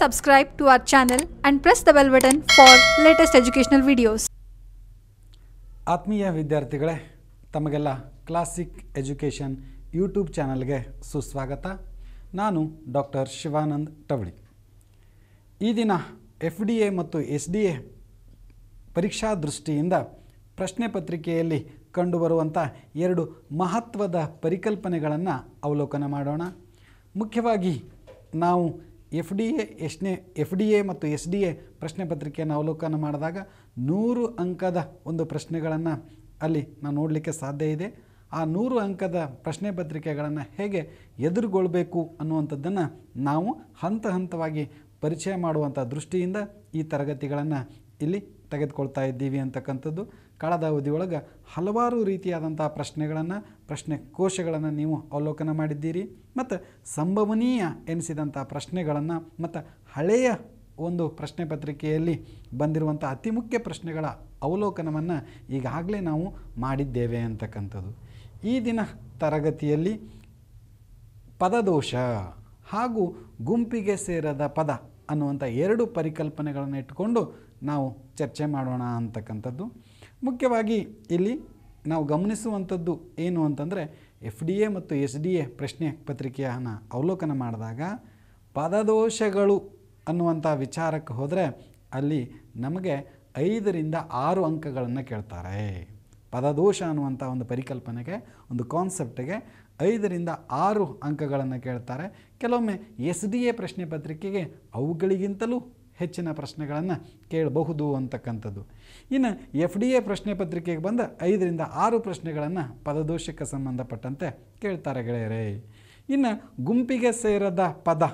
subscribe to our channel and press the bell button for latest educational videos. ಆತ್ಮೀಯ ವಿದ್ಯಾರ್ಥಿಗಳೇ ತಮಗೆಲ್ಲ classic education YouTube ಚಾನಲ್ಗೆ ಸುಸ್ವಾಗತ ನಾನು ಡಾಕ್ಟರ್ ಶಿವಾನಂದ್ ಟವಳಿ ಈ ದಿನ ಎಫ್ ಡಿ ಎ ಮತ್ತು ಎಸ್ ಡಿ ಎ ಪರೀಕ್ಷಾ ದೃಷ್ಟಿಯಿಂದ ಪ್ರಶ್ನೆ ಪತ್ರಿಕೆಯಲ್ಲಿ ಕಂಡುಬರುವಂಥ ಎರಡು ಮಹತ್ವದ ಪರಿಕಲ್ಪನೆಗಳನ್ನು ಅವಲೋಕನ ಮಾಡೋಣ ಮುಖ್ಯವಾಗಿ ನಾವು ಎಫ್ ಡಿ ಎ ಎಷ್ಟನೇ ಎಫ್ ಡಿ ಎ ಮತ್ತು ಎಸ್ ಡಿ ಎ ಪ್ರಶ್ನೆ ಪತ್ರಿಕೆಯನ್ನು ಅವಲೋಕನ ಮಾಡಿದಾಗ ನೂರು ಅಂಕದ ಒಂದು ಪ್ರಶ್ನೆಗಳನ್ನು ಅಲ್ಲಿ ನಾವು ನೋಡಲಿಕ್ಕೆ ಸಾಧ್ಯ ಇದೆ ಆ ನೂರು ಅಂಕದ ಪ್ರಶ್ನೆ ಪತ್ರಿಕೆಗಳನ್ನು ಹೇಗೆ ಎದುರುಗೊಳ್ಬೇಕು ಅನ್ನುವಂಥದ್ದನ್ನು ನಾವು ಹಂತ ಹಂತವಾಗಿ ಪರಿಚಯ ಮಾಡುವಂಥ ದೃಷ್ಟಿಯಿಂದ ಈ ತರಗತಿಗಳನ್ನು ಇಲ್ಲಿ ತೆಗೆದುಕೊಳ್ತಾ ಇದ್ದೀವಿ ಅಂತಕ್ಕಂಥದ್ದು ಕಳೆದ ಅವಧಿಯೊಳಗೆ ಹಲವಾರು ರೀತಿಯಾದಂಥ ಪ್ರಶ್ನೆಗಳನ್ನು ಪ್ರಶ್ನೆ ಕೋಶಗಳನ್ನು ನೀವು ಅವಲೋಕನ ಮಾಡಿದ್ದೀರಿ ಮತ್ತು ಸಂಭವನೀಯ ಎನಿಸಿದಂಥ ಪ್ರಶ್ನೆಗಳನ್ನು ಮತ್ತು ಹಳೆಯ ಒಂದು ಪ್ರಶ್ನೆ ಪತ್ರಿಕೆಯಲ್ಲಿ ಬಂದಿರುವಂಥ ಅತಿ ಮುಖ್ಯ ಪ್ರಶ್ನೆಗಳ ಅವಲೋಕನವನ್ನು ಈಗಾಗಲೇ ನಾವು ಮಾಡಿದ್ದೇವೆ ಅಂತಕ್ಕಂಥದ್ದು ಈ ದಿನ ತರಗತಿಯಲ್ಲಿ ಪದದೋಷ ಹಾಗೂ ಗುಂಪಿಗೆ ಸೇರದ ಪದ ಅನ್ನುವಂಥ ಎರಡು ಪರಿಕಲ್ಪನೆಗಳನ್ನು ಇಟ್ಟುಕೊಂಡು ನಾವು ಚರ್ಚೆ ಮಾಡೋಣ ಅಂತಕ್ಕಂಥದ್ದು ಮುಖ್ಯವಾಗಿ ಇಲ್ಲಿ ನಾವು ಗಮನಿಸುವಂಥದ್ದು ಏನು ಅಂತಂದರೆ ಎಫ್ ಡಿ ಎ ಮತ್ತು ಎಸ್ ಡಿ ಎ ಪ್ರಶ್ನೆ ಪತ್ರಿಕೆಯನ್ನು ಅವಲೋಕನ ಮಾಡಿದಾಗ ಪದದೋಷಗಳು ಅನ್ನುವಂಥ ವಿಚಾರಕ್ಕೆ ಹೋದರೆ ಅಲ್ಲಿ ನಮಗೆ ಐದರಿಂದ ಆರು ಅಂಕಗಳನ್ನು ಕೇಳ್ತಾರೆ ಪದದೋಷ ಅನ್ನುವಂಥ ಒಂದು ಪರಿಕಲ್ಪನೆಗೆ ಒಂದು ಕಾನ್ಸೆಪ್ಟಿಗೆ ಐದರಿಂದ ಆರು ಅಂಕಗಳನ್ನು ಕೇಳ್ತಾರೆ ಕೆಲವೊಮ್ಮೆ ಎಸ್ ಡಿ ಎ ಪ್ರಶ್ನೆ ಪತ್ರಿಕೆಗೆ ಅವುಗಳಿಗಿಂತಲೂ ಹೆಚ್ಚಿನ ಪ್ರಶ್ನೆಗಳನ್ನು ಕೇಳಬಹುದು ಅಂತಕ್ಕಂಥದ್ದು ಇನ್ನು ಎಫ್ ಡಿ ಎ ಪ್ರಶ್ನೆ ಪತ್ರಿಕೆಗೆ ಬಂದ ಐದರಿಂದ ಆರು ಪ್ರಶ್ನೆಗಳನ್ನು ಪದದೋಷಕ್ಕೆ ಸಂಬಂಧಪಟ್ಟಂತೆ ಕೇಳ್ತಾರೆ ಗೆಳೆಯರೇ ಇನ್ನು ಗುಂಪಿಗೆ ಸೇರದ ಪದ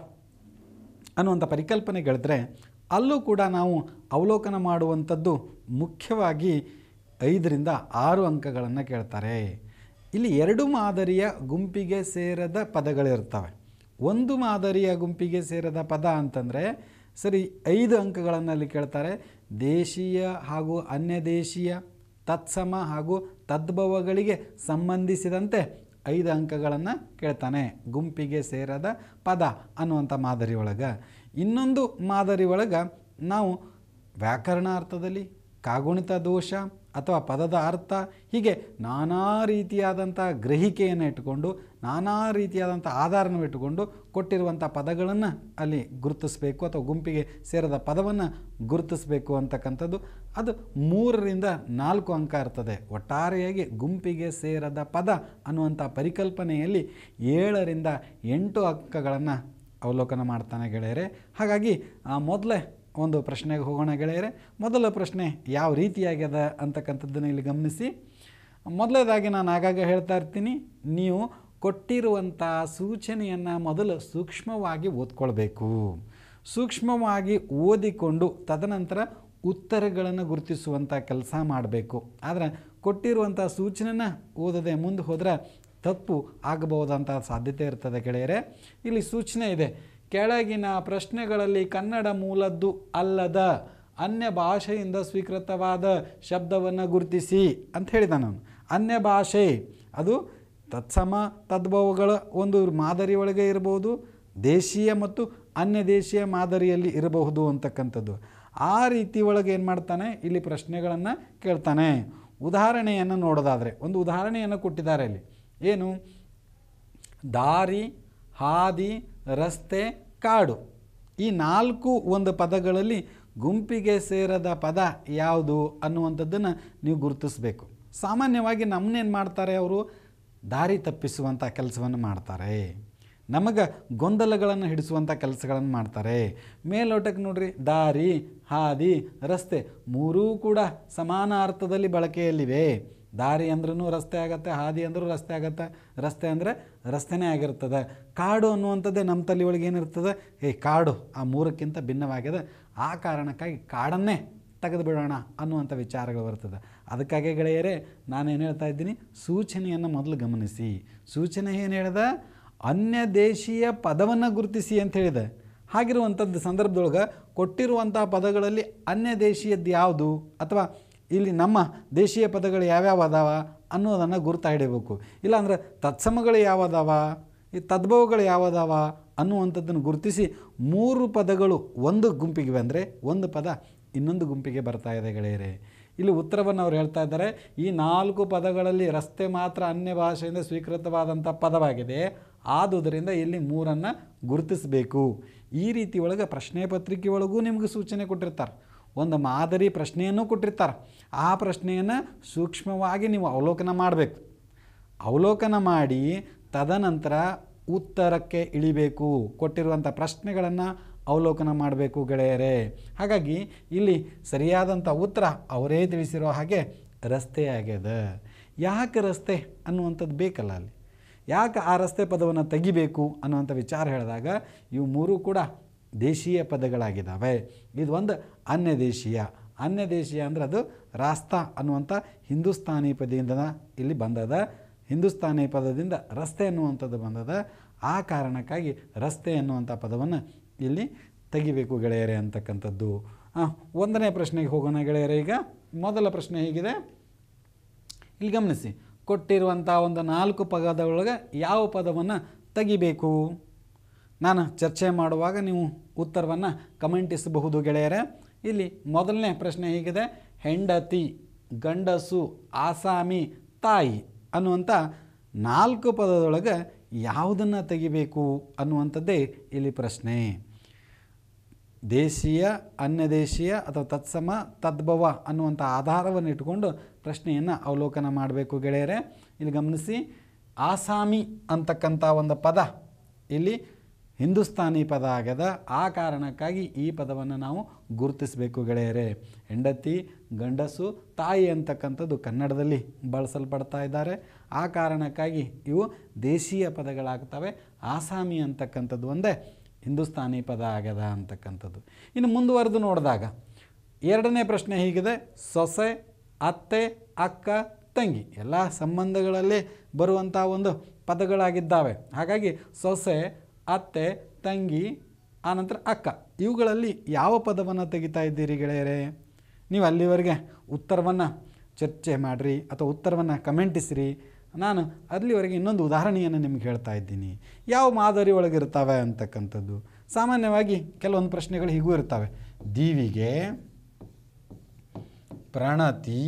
ಅನ್ನುವಂಥ ಪರಿಕಲ್ಪನೆಗಳಿದ್ರೆ ಅಲ್ಲೂ ಕೂಡ ನಾವು ಅವಲೋಕನ ಮಾಡುವಂಥದ್ದು ಮುಖ್ಯವಾಗಿ ಐದರಿಂದ ಆರು ಅಂಕಗಳನ್ನು ಕೇಳ್ತಾರೆ ಇಲ್ಲಿ ಎರಡು ಮಾದರಿಯ ಗುಂಪಿಗೆ ಸೇರದ ಪದಗಳಿರ್ತವೆ ಒಂದು ಮಾದರಿಯ ಗುಂಪಿಗೆ ಸೇರದ ಪದ ಅಂತಂದರೆ ಸರಿ ಐದು ಅಂಕಗಳನ್ನು ಅಲ್ಲಿ ಕೇಳ್ತಾರೆ ದೇಶೀಯ ಹಾಗೂ ಅನ್ಯ ದೇಶೀಯ ತತ್ಸಮ ಹಾಗೂ ತದ್ಭವಗಳಿಗೆ ಸಂಬಂಧಿಸಿದಂತೆ ಐದು ಅಂಕಗಳನ್ನು ಕೇಳ್ತಾನೆ ಗುಂಪಿಗೆ ಸೇರದ ಪದ ಅನ್ನುವಂಥ ಮಾದರಿ ಒಳಗೆ ಇನ್ನೊಂದು ಮಾದರಿ ಒಳಗೆ ನಾವು ವ್ಯಾಕರಣ ಅರ್ಥದಲ್ಲಿ ಕಾಗುಣಿತ ದೋಷ ಅಥವಾ ಪದದ ಅರ್ಥ ಹೀಗೆ ನಾನಾ ರೀತಿಯಾದಂಥ ಗ್ರಹಿಕೆಯನ್ನು ಇಟ್ಟುಕೊಂಡು ನಾನಾ ರೀತಿಯಾದಂಥ ಆಧಾರವನ್ನು ಇಟ್ಟುಕೊಂಡು ಕೊಟ್ಟಿರುವಂಥ ಪದಗಳನ್ನು ಅಲ್ಲಿ ಗುರುತಿಸಬೇಕು ಅಥವಾ ಗುಂಪಿಗೆ ಸೇರಿದ ಪದವನ್ನು ಗುರುತಿಸಬೇಕು ಅಂತಕ್ಕಂಥದ್ದು ಅದು ಮೂರರಿಂದ ನಾಲ್ಕು ಅಂಕ ಇರ್ತದೆ ಒಟ್ಟಾರೆಯಾಗಿ ಗುಂಪಿಗೆ ಸೇರದ ಪದ ಅನ್ನುವಂಥ ಪರಿಕಲ್ಪನೆಯಲ್ಲಿ ಏಳರಿಂದ ಎಂಟು ಅಂಕಗಳನ್ನು ಅವಲೋಕನ ಮಾಡ್ತಾನೆ ಗೆಳೆಯರೆ ಹಾಗಾಗಿ ಮೊದಲೇ ಒಂದು ಪ್ರಶ್ನೆಗೆ ಹೋಗೋಣ ಗೆಳೆಯರೆ ಮೊದಲ ಪ್ರಶ್ನೆ ಯಾವ ರೀತಿಯಾಗ್ಯದ ಅಂತಕ್ಕಂಥದ್ದನ್ನು ಇಲ್ಲಿ ಗಮನಿಸಿ ಮೊದಲೇದಾಗಿ ನಾನು ಆಗಾಗ ಹೇಳ್ತಾ ಇರ್ತೀನಿ ನೀವು ಕೊಟ್ಟಿರುವಂಥ ಸೂಚನೆಯನ್ನು ಮೊದಲು ಸೂಕ್ಷ್ಮವಾಗಿ ಓದ್ಕೊಳ್ಬೇಕು ಸೂಕ್ಷ್ಮವಾಗಿ ಓದಿಕೊಂಡು ತದನಂತರ ಉತ್ತರಗಳನ್ನು ಗುರುತಿಸುವಂಥ ಕೆಲಸ ಮಾಡಬೇಕು ಆದರೆ ಕೊಟ್ಟಿರುವಂಥ ಸೂಚನೆನ ಓದದೆ ಮುಂದೆ ಹೋದರೆ ತಪ್ಪು ಆಗಬಹುದಂತಹ ಸಾಧ್ಯತೆ ಇರ್ತದೆ ಗೆಳೆಯರೆ ಇಲ್ಲಿ ಸೂಚನೆ ಇದೆ ಕೆಳಗಿನ ಪ್ರಶ್ನೆಗಳಲ್ಲಿ ಕನ್ನಡ ಮೂಲದ್ದು ಅಲ್ಲದ ಅನ್ಯ ಭಾಷೆಯಿಂದ ಸ್ವೀಕೃತವಾದ ಶಬ್ದವನ್ನು ಗುರುತಿಸಿ ಅಂತ ಹೇಳಿದ ನಾನು ಅನ್ಯ ಭಾಷೆ ಅದು ತತ್ಸಮ ತದ್ಭವಗಳ ಒಂದು ಮಾದರಿ ಒಳಗೆ ಇರಬಹುದು ದೇಶೀಯ ಮತ್ತು ಅನ್ಯ ದೇಶೀಯ ಮಾದರಿಯಲ್ಲಿ ಇರಬಹುದು ಅಂತಕ್ಕಂಥದ್ದು ಆ ರೀತಿ ಒಳಗೆ ಏನು ಮಾಡ್ತಾನೆ ಇಲ್ಲಿ ಪ್ರಶ್ನೆಗಳನ್ನು ಕೇಳ್ತಾನೆ ಉದಾಹರಣೆಯನ್ನು ನೋಡೋದಾದರೆ ಒಂದು ಉದಾಹರಣೆಯನ್ನು ಕೊಟ್ಟಿದ್ದಾರೆ ಇಲ್ಲಿ ಏನು ದಾರಿ ಹಾದಿ ರಸ್ತೆ ಕಾಡು ಈ ನಾಲ್ಕು ಒಂದು ಪದಗಳಲ್ಲಿ ಗುಂಪಿಗೆ ಸೇರದ ಪದ ಯಾವುದು ಅನ್ನುವಂಥದ್ದನ್ನು ನೀವು ಗುರುತಿಸಬೇಕು ಸಾಮಾನ್ಯವಾಗಿ ನಮ್ಮನ್ನೇನು ಮಾಡ್ತಾರೆ ಅವರು ದಾರಿ ತಪ್ಪಿಸುವಂಥ ಕೆಲಸವನ್ನು ಮಾಡ್ತಾರೆ ನಮಗೆ ಗೊಂದಲಗಳನ್ನು ಹಿಡಿಸುವಂಥ ಕೆಲಸಗಳನ್ನು ಮಾಡ್ತಾರೆ ಮೇಲೋಟಕ್ಕೆ ನೋಡ್ರಿ ದಾರಿ ಹಾದಿ ರಸ್ತೆ ಮೂರೂ ಕೂಡ ಸಮಾನ ಅರ್ಥದಲ್ಲಿ ಬಳಕೆಯಲ್ಲಿವೆ ದಾರಿ ಅಂದ್ರೂ ರಸ್ತೆ ಆಗತ್ತೆ ಹಾದಿ ಅಂದರೂ ರಸ್ತೆ ಆಗತ್ತೆ ರಸ್ತೆ ಅಂದರೆ ರಸ್ತೆನೇ ಆಗಿರ್ತದೆ ಕಾಡು ಅನ್ನುವಂಥದ್ದೇ ನಮ್ಮ ತಲೆ ಒಳಗೆ ಏನಿರ್ತದೆ ಏ ಕಾಡು ಆ ಮೂರಕ್ಕಿಂತ ಭಿನ್ನವಾಗಿದೆ ಆ ಕಾರಣಕ್ಕಾಗಿ ಕಾಡನ್ನೇ ತೆಗೆದು ಬಿಡೋಣ ಅನ್ನುವಂಥ ವಿಚಾರಗಳು ಬರ್ತದೆ ಅದಕ್ಕಾಗಿ ಗೆಳೆಯರೇ ನಾನೇನು ಹೇಳ್ತಾ ಇದ್ದೀನಿ ಸೂಚನೆಯನ್ನು ಮೊದಲು ಗಮನಿಸಿ ಸೂಚನೆ ಏನು ಹೇಳಿದೆ ಅನ್ಯ ದೇಶೀಯ ಪದವನ್ನು ಗುರುತಿಸಿ ಅಂತ ಹೇಳಿದೆ ಹಾಗಿರುವಂಥದ್ದು ಸಂದರ್ಭದೊಳಗೆ ಕೊಟ್ಟಿರುವಂಥ ಪದಗಳಲ್ಲಿ ಅನ್ಯ ದೇಶೀಯದ್ದು ಯಾವುದು ಅಥವಾ ಇಲ್ಲಿ ನಮ್ಮ ದೇಶೀಯ ಪದಗಳು ಯಾವ್ಯಾವ ಅದಾವ ಅನ್ನೋದನ್ನು ಗುರುತಾ ಇಲ್ಲಾಂದ್ರೆ ತತ್ಸಮಗಳು ಯಾವದಾವ ಈ ತದ್ಭವಗಳು ಯಾವದಾವ ಅನ್ನುವಂಥದ್ದನ್ನು ಗುರುತಿಸಿ ಮೂರು ಪದಗಳು ಒಂದು ಗುಂಪಿಗೆ ಬಂದರೆ ಒಂದು ಪದ ಇನ್ನೊಂದು ಗುಂಪಿಗೆ ಬರ್ತಾ ಇದೆ ಗೆಳೆಯರೆ ಇಲ್ಲಿ ಉತ್ತರವನ್ನು ಅವರು ಹೇಳ್ತಾ ಇದ್ದಾರೆ ಈ ನಾಲ್ಕು ಪದಗಳಲ್ಲಿ ರಸ್ತೆ ಮಾತ್ರ ಅನ್ಯ ಭಾಷೆಯಿಂದ ಸ್ವೀಕೃತವಾದಂಥ ಪದವಾಗಿದೆ ಆದುದರಿಂದ ಇಲ್ಲಿ ಮೂರನ್ನು ಗುರುತಿಸಬೇಕು ಈ ರೀತಿ ಒಳಗೆ ಪ್ರಶ್ನೆ ಪತ್ರಿಕೆ ಒಳಗೂ ನಿಮಗೆ ಸೂಚನೆ ಕೊಟ್ಟಿರ್ತಾರೆ ಒಂದು ಮಾದರಿ ಪ್ರಶ್ನೆಯನ್ನು ಕೊಟ್ಟಿರ್ತಾರೆ ಆ ಪ್ರಶ್ನೆಯನ್ನು ಸೂಕ್ಷ್ಮವಾಗಿ ನೀವು ಅವಲೋಕನ ಮಾಡಬೇಕು ಅವಲೋಕನ ಮಾಡಿ ತದನಂತರ ಉತ್ತರಕ್ಕೆ ಇಳಿಬೇಕು ಕೊಟ್ಟಿರುವಂಥ ಪ್ರಶ್ನೆಗಳನ್ನು ಅವಲೋಕನ ಮಾಡಬೇಕು ಗೆಳೆಯರೇ ಹಾಗಾಗಿ ಇಲ್ಲಿ ಸರಿಯಾದಂಥ ಉತ್ತರ ಅವರೇ ತಿಳಿಸಿರೋ ಹಾಗೆ ರಸ್ತೆ ಆಗ್ಯದ ಯಾಕೆ ರಸ್ತೆ ಅನ್ನುವಂಥದ್ದು ಬೇಕಲ್ಲ ಅಲ್ಲಿ ಯಾಕೆ ಆ ರಸ್ತೆ ಪದವನ್ನು ತೆಗಿಬೇಕು ಅನ್ನುವಂಥ ವಿಚಾರ ಹೇಳಿದಾಗ ಇವು ಮೂರೂ ಕೂಡ ದೇಶೀಯ ಪದಗಳಾಗಿದ್ದಾವೆ ಇದು ಒಂದು ಅನ್ಯ ದೇಶೀಯ ಅನ್ಯ ದೇಶೀಯ ಅಂದರೆ ಅದು ರಾಸ್ತಾ ಅನ್ನುವಂಥ ಹಿಂದೂಸ್ತಾನಿ ಪದದಿಂದ ಇಲ್ಲಿ ಬಂದದ ಹಿಂದೂಸ್ತಾನಿ ಪದದಿಂದ ರಸ್ತೆ ಅನ್ನುವಂಥದ್ದು ಬಂದದ ಆ ಕಾರಣಕ್ಕಾಗಿ ರಸ್ತೆ ಅನ್ನುವಂಥ ಪದವನ್ನು ಇಲ್ಲಿ ತೆಗಿಬೇಕು ಗೆಳೆಯರೆ ಅಂತಕ್ಕಂಥದ್ದು ಒಂದನೇ ಪ್ರಶ್ನೆಗೆ ಹೋಗೋಣ ಗೆಳೆಯರೆ ಈಗ ಮೊದಲ ಪ್ರಶ್ನೆ ಹೇಗಿದೆ ಇಲ್ಲಿ ಗಮನಿಸಿ ಕೊಟ್ಟಿರುವಂಥ ಒಂದು ನಾಲ್ಕು ಪದದ ಒಳಗೆ ಯಾವ ಪದವನ್ನು ತೆಗಿಬೇಕು ನಾನು ಚರ್ಚೆ ಮಾಡುವಾಗ ನೀವು ಉತ್ತರವನ್ನು ಕಮೆಂಟಿಸಬಹುದು ಗೆಳೆಯರೆ ಇಲ್ಲಿ ಮೊದಲನೇ ಪ್ರಶ್ನೆ ಹೇಗಿದೆ ಹೆಂಡತಿ ಗಂಡಸು ಆಸಾಮಿ ತಾಯಿ ಅನ್ನುವಂಥ ನಾಲ್ಕು ಪದದೊಳಗೆ ಯಾವುದನ್ನು ತೆಗಿಬೇಕು ಅನ್ನುವಂಥದ್ದೇ ಇಲ್ಲಿ ಪ್ರಶ್ನೆ ದೇಶೀಯ ಅನ್ಯದೇಶೀಯ ಅಥವಾ ತತ್ಸಮ ತದ್ಭವ ಅನ್ನುವಂಥ ಆಧಾರವನ್ನು ಇಟ್ಟುಕೊಂಡು ಪ್ರಶ್ನೆಯನ್ನು ಅವಲೋಕನ ಮಾಡಬೇಕು ಗೆಳೆಯರೆ ಇಲ್ಲಿ ಗಮನಿಸಿ ಆಸಾಮಿ ಅಂತಕ್ಕಂಥ ಒಂದು ಪದ ಇಲ್ಲಿ ಹಿಂದೂಸ್ತಾನಿ ಪದ ಆಗ್ಯದ ಆ ಕಾರಣಕ್ಕಾಗಿ ಈ ಪದವನ್ನು ನಾವು ಗುರುತಿಸಬೇಕು ಗೆಳೆಯರೆ ಹೆಂಡತಿ ಗಂಡಸು ತಾಯಿ ಅಂತಕ್ಕಂಥದ್ದು ಕನ್ನಡದಲ್ಲಿ ಬಳಸಲ್ಪಡ್ತಾ ಇದ್ದಾರೆ ಆ ಕಾರಣಕ್ಕಾಗಿ ಇವು ದೇಶೀಯ ಪದಗಳಾಗ್ತವೆ ಆಸಾಮಿ ಅಂತಕ್ಕಂಥದ್ದು ಒಂದೇ ಹಿಂದೂಸ್ತಾನಿ ಪದ ಆಗ್ಯದ ಅಂತಕ್ಕಂಥದ್ದು ಇನ್ನು ಮುಂದುವರೆದು ನೋಡಿದಾಗ ಎರಡನೇ ಪ್ರಶ್ನೆ ಹೀಗಿದೆ ಸೊಸೆ ಅತ್ತೆ ಅಕ್ಕ ತಂಗಿ ಎಲ್ಲ ಸಂಬಂಧಗಳಲ್ಲಿ ಬರುವಂಥ ಒಂದು ಪದಗಳಾಗಿದ್ದಾವೆ ಹಾಗಾಗಿ ಸೊಸೆ ಅತ್ತೆ ತಂಗಿ ಆನಂತರ ಅಕ್ಕ ಇವುಗಳಲ್ಲಿ ಯಾವ ಪದವನ್ನು ತೆಗಿತಾ ಇದ್ದೀರಿ ಗೆಳೆಯರೇ ನೀವು ಅಲ್ಲಿವರೆಗೆ ಉತ್ತರವನ್ನು ಚರ್ಚೆ ಮಾಡಿರಿ ಅಥವಾ ಉತ್ತರವನ್ನು ಕಮೆಂಟಿಸಿರಿ ನಾನು ಅಲ್ಲಿವರೆಗೆ ಇನ್ನೊಂದು ಉದಾಹರಣೆಯನ್ನು ನಿಮ್ಗೆ ಹೇಳ್ತಾ ಇದ್ದೀನಿ ಯಾವ ಮಾದರಿ ಒಳಗಿರ್ತಾವೆ ಅಂತಕ್ಕಂಥದ್ದು ಸಾಮಾನ್ಯವಾಗಿ ಕೆಲವೊಂದು ಪ್ರಶ್ನೆಗಳು ಹೀಗೂ ಇರ್ತವೆ ದೀವಿಗೆ ಪ್ರಣತಿ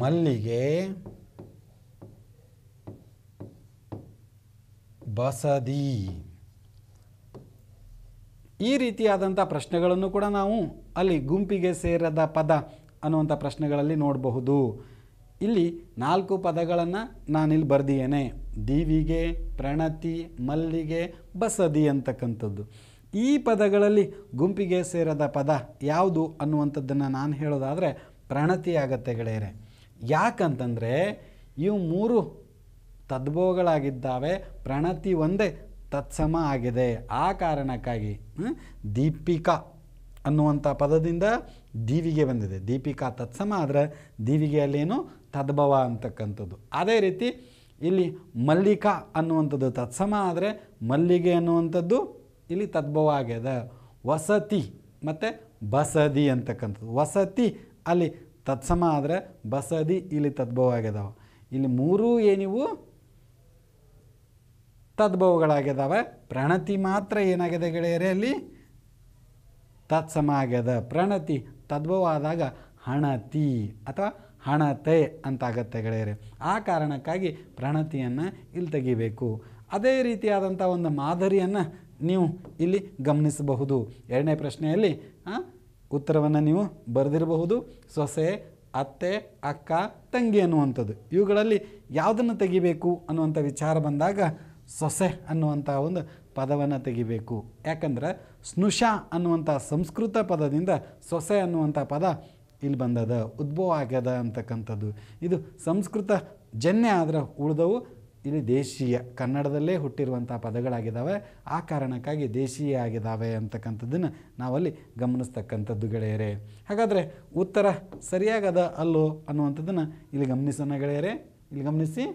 ಮಲ್ಲಿಗೆ ಬಸದಿ ಈ ರೀತಿಯಾದಂಥ ಪ್ರಶ್ನೆಗಳನ್ನು ಕೂಡ ನಾವು ಅಲ್ಲಿ ಗುಂಪಿಗೆ ಸೇರದ ಪದ ಅನ್ನುವಂಥ ಪ್ರಶ್ನೆಗಳಲ್ಲಿ ನೋಡಬಹುದು ಇಲ್ಲಿ ನಾಲ್ಕು ಪದಗಳನ್ನು ನಾನಿಲ್ಲಿ ಬರೆದಿಯೇನೆ ದೀವಿಗೆ ಪ್ರಣತಿ ಮಲ್ಲಿಗೆ ಬಸದಿ ಅಂತಕ್ಕಂಥದ್ದು ಈ ಪದಗಳಲ್ಲಿ ಗುಂಪಿಗೆ ಸೇರದ ಪದ ಯಾವುದು ಅನ್ನುವಂಥದ್ದನ್ನು ನಾನು ಹೇಳೋದಾದರೆ ಪ್ರಣತಿ ಆಗತ್ತೆ ಗೆಳೆಯರೆ ಯಾಕಂತಂದರೆ ಇವು ಮೂರು ತದ್ಭೋಗಳಾಗಿದ್ದಾವೆ ಪ್ರಣತಿ ಒಂದೇ ತತ್ಸಮ ಆಗಿದೆ ಆ ಕಾರಣಕ್ಕಾಗಿ ದೀಪಿಕಾ ಅನ್ನುವಂಥ ಪದದಿಂದ ದೀವಿಗೆ ಬಂದಿದೆ ದೀಪಿಕಾ ತತ್ಸಮ ಆದರೆ ದೀವಿಗೆ ದೀವಿಗೆಯಲ್ಲೇನು ತದ್ಭವ ಅಂತಕ್ಕಂಥದ್ದು ಅದೇ ರೀತಿ ಇಲ್ಲಿ ಮಲ್ಲಿಕಾ ಅನ್ನುವಂಥದ್ದು ತತ್ಸಮ ಆದರೆ ಮಲ್ಲಿಗೆ ಅನ್ನುವಂಥದ್ದು ಇಲ್ಲಿ ತದ್ಭವ ಆಗ್ಯದ ವಸತಿ ಮತ್ತು ಬಸದಿ ಅಂತಕ್ಕಂಥದ್ದು ವಸತಿ ಅಲ್ಲಿ ತತ್ಸಮ ಆದರೆ ಬಸದಿ ಇಲ್ಲಿ ತದ್ಭವ ಆಗ್ಯದವ ಇಲ್ಲಿ ಮೂರೂ ಏನಿವು ತದ್ಭವಗಳಾಗ್ಯದವೆ ಪ್ರಣತಿ ಮಾತ್ರ ಏನಾಗಿದೆ ಗೆಳೆಯರೇ ಅಲ್ಲಿ ತತ್ಸಮ ಆಗ್ಯದ ಪ್ರಣತಿ ತದ್ಭವ ಆದಾಗ ಹಣತಿ ಅಥವಾ ಹಣತೆ ಅಂತಾಗತ್ತೆ ಗೆಳೆಯರೆ ಆ ಕಾರಣಕ್ಕಾಗಿ ಪ್ರಣತಿಯನ್ನು ಇಲ್ಲಿ ತೆಗಿಬೇಕು ಅದೇ ರೀತಿಯಾದಂಥ ಒಂದು ಮಾದರಿಯನ್ನು ನೀವು ಇಲ್ಲಿ ಗಮನಿಸಬಹುದು ಎರಡನೇ ಪ್ರಶ್ನೆಯಲ್ಲಿ ಉತ್ತರವನ್ನು ನೀವು ಬರೆದಿರಬಹುದು ಸೊಸೆ ಅತ್ತೆ ಅಕ್ಕ ತಂಗಿ ಅನ್ನುವಂಥದ್ದು ಇವುಗಳಲ್ಲಿ ಯಾವುದನ್ನು ತೆಗಿಬೇಕು ಅನ್ನುವಂಥ ವಿಚಾರ ಬಂದಾಗ ಸೊಸೆ ಅನ್ನುವಂಥ ಒಂದು ಪದವನ್ನು ತೆಗಿಬೇಕು ಯಾಕಂದ್ರೆ ಸ್ನುಷ ಅನ್ನುವಂಥ ಸಂಸ್ಕೃತ ಪದದಿಂದ ಸೊಸೆ ಅನ್ನುವಂಥ ಪದ ಇಲ್ಲಿ ಬಂದದ ಉದ್ಭವ ಆಗ್ಯದ ಅಂತಕ್ಕಂಥದ್ದು ಇದು ಸಂಸ್ಕೃತ ಜನ್ಯ ಆದರೆ ಉಳಿದವು ಇಲ್ಲಿ ದೇಶೀಯ ಕನ್ನಡದಲ್ಲೇ ಹುಟ್ಟಿರುವಂಥ ಪದಗಳಾಗಿದ್ದಾವೆ ಆ ಕಾರಣಕ್ಕಾಗಿ ದೇಶೀಯ ಆಗಿದ್ದಾವೆ ಅಂತಕ್ಕಂಥದ್ದನ್ನು ನಾವಲ್ಲಿ ಗಮನಿಸ್ತಕ್ಕಂಥದ್ದು ಗೆಳೆಯರೆ ಹಾಗಾದರೆ ಉತ್ತರ ಸರಿಯಾಗದ ಅಲ್ಲೋ ಅನ್ನುವಂಥದ್ದನ್ನು ಇಲ್ಲಿ ಗಮನಿಸೋಣ ಗೆಳೆಯರೆ ಇಲ್ಲಿ ಗಮನಿಸಿ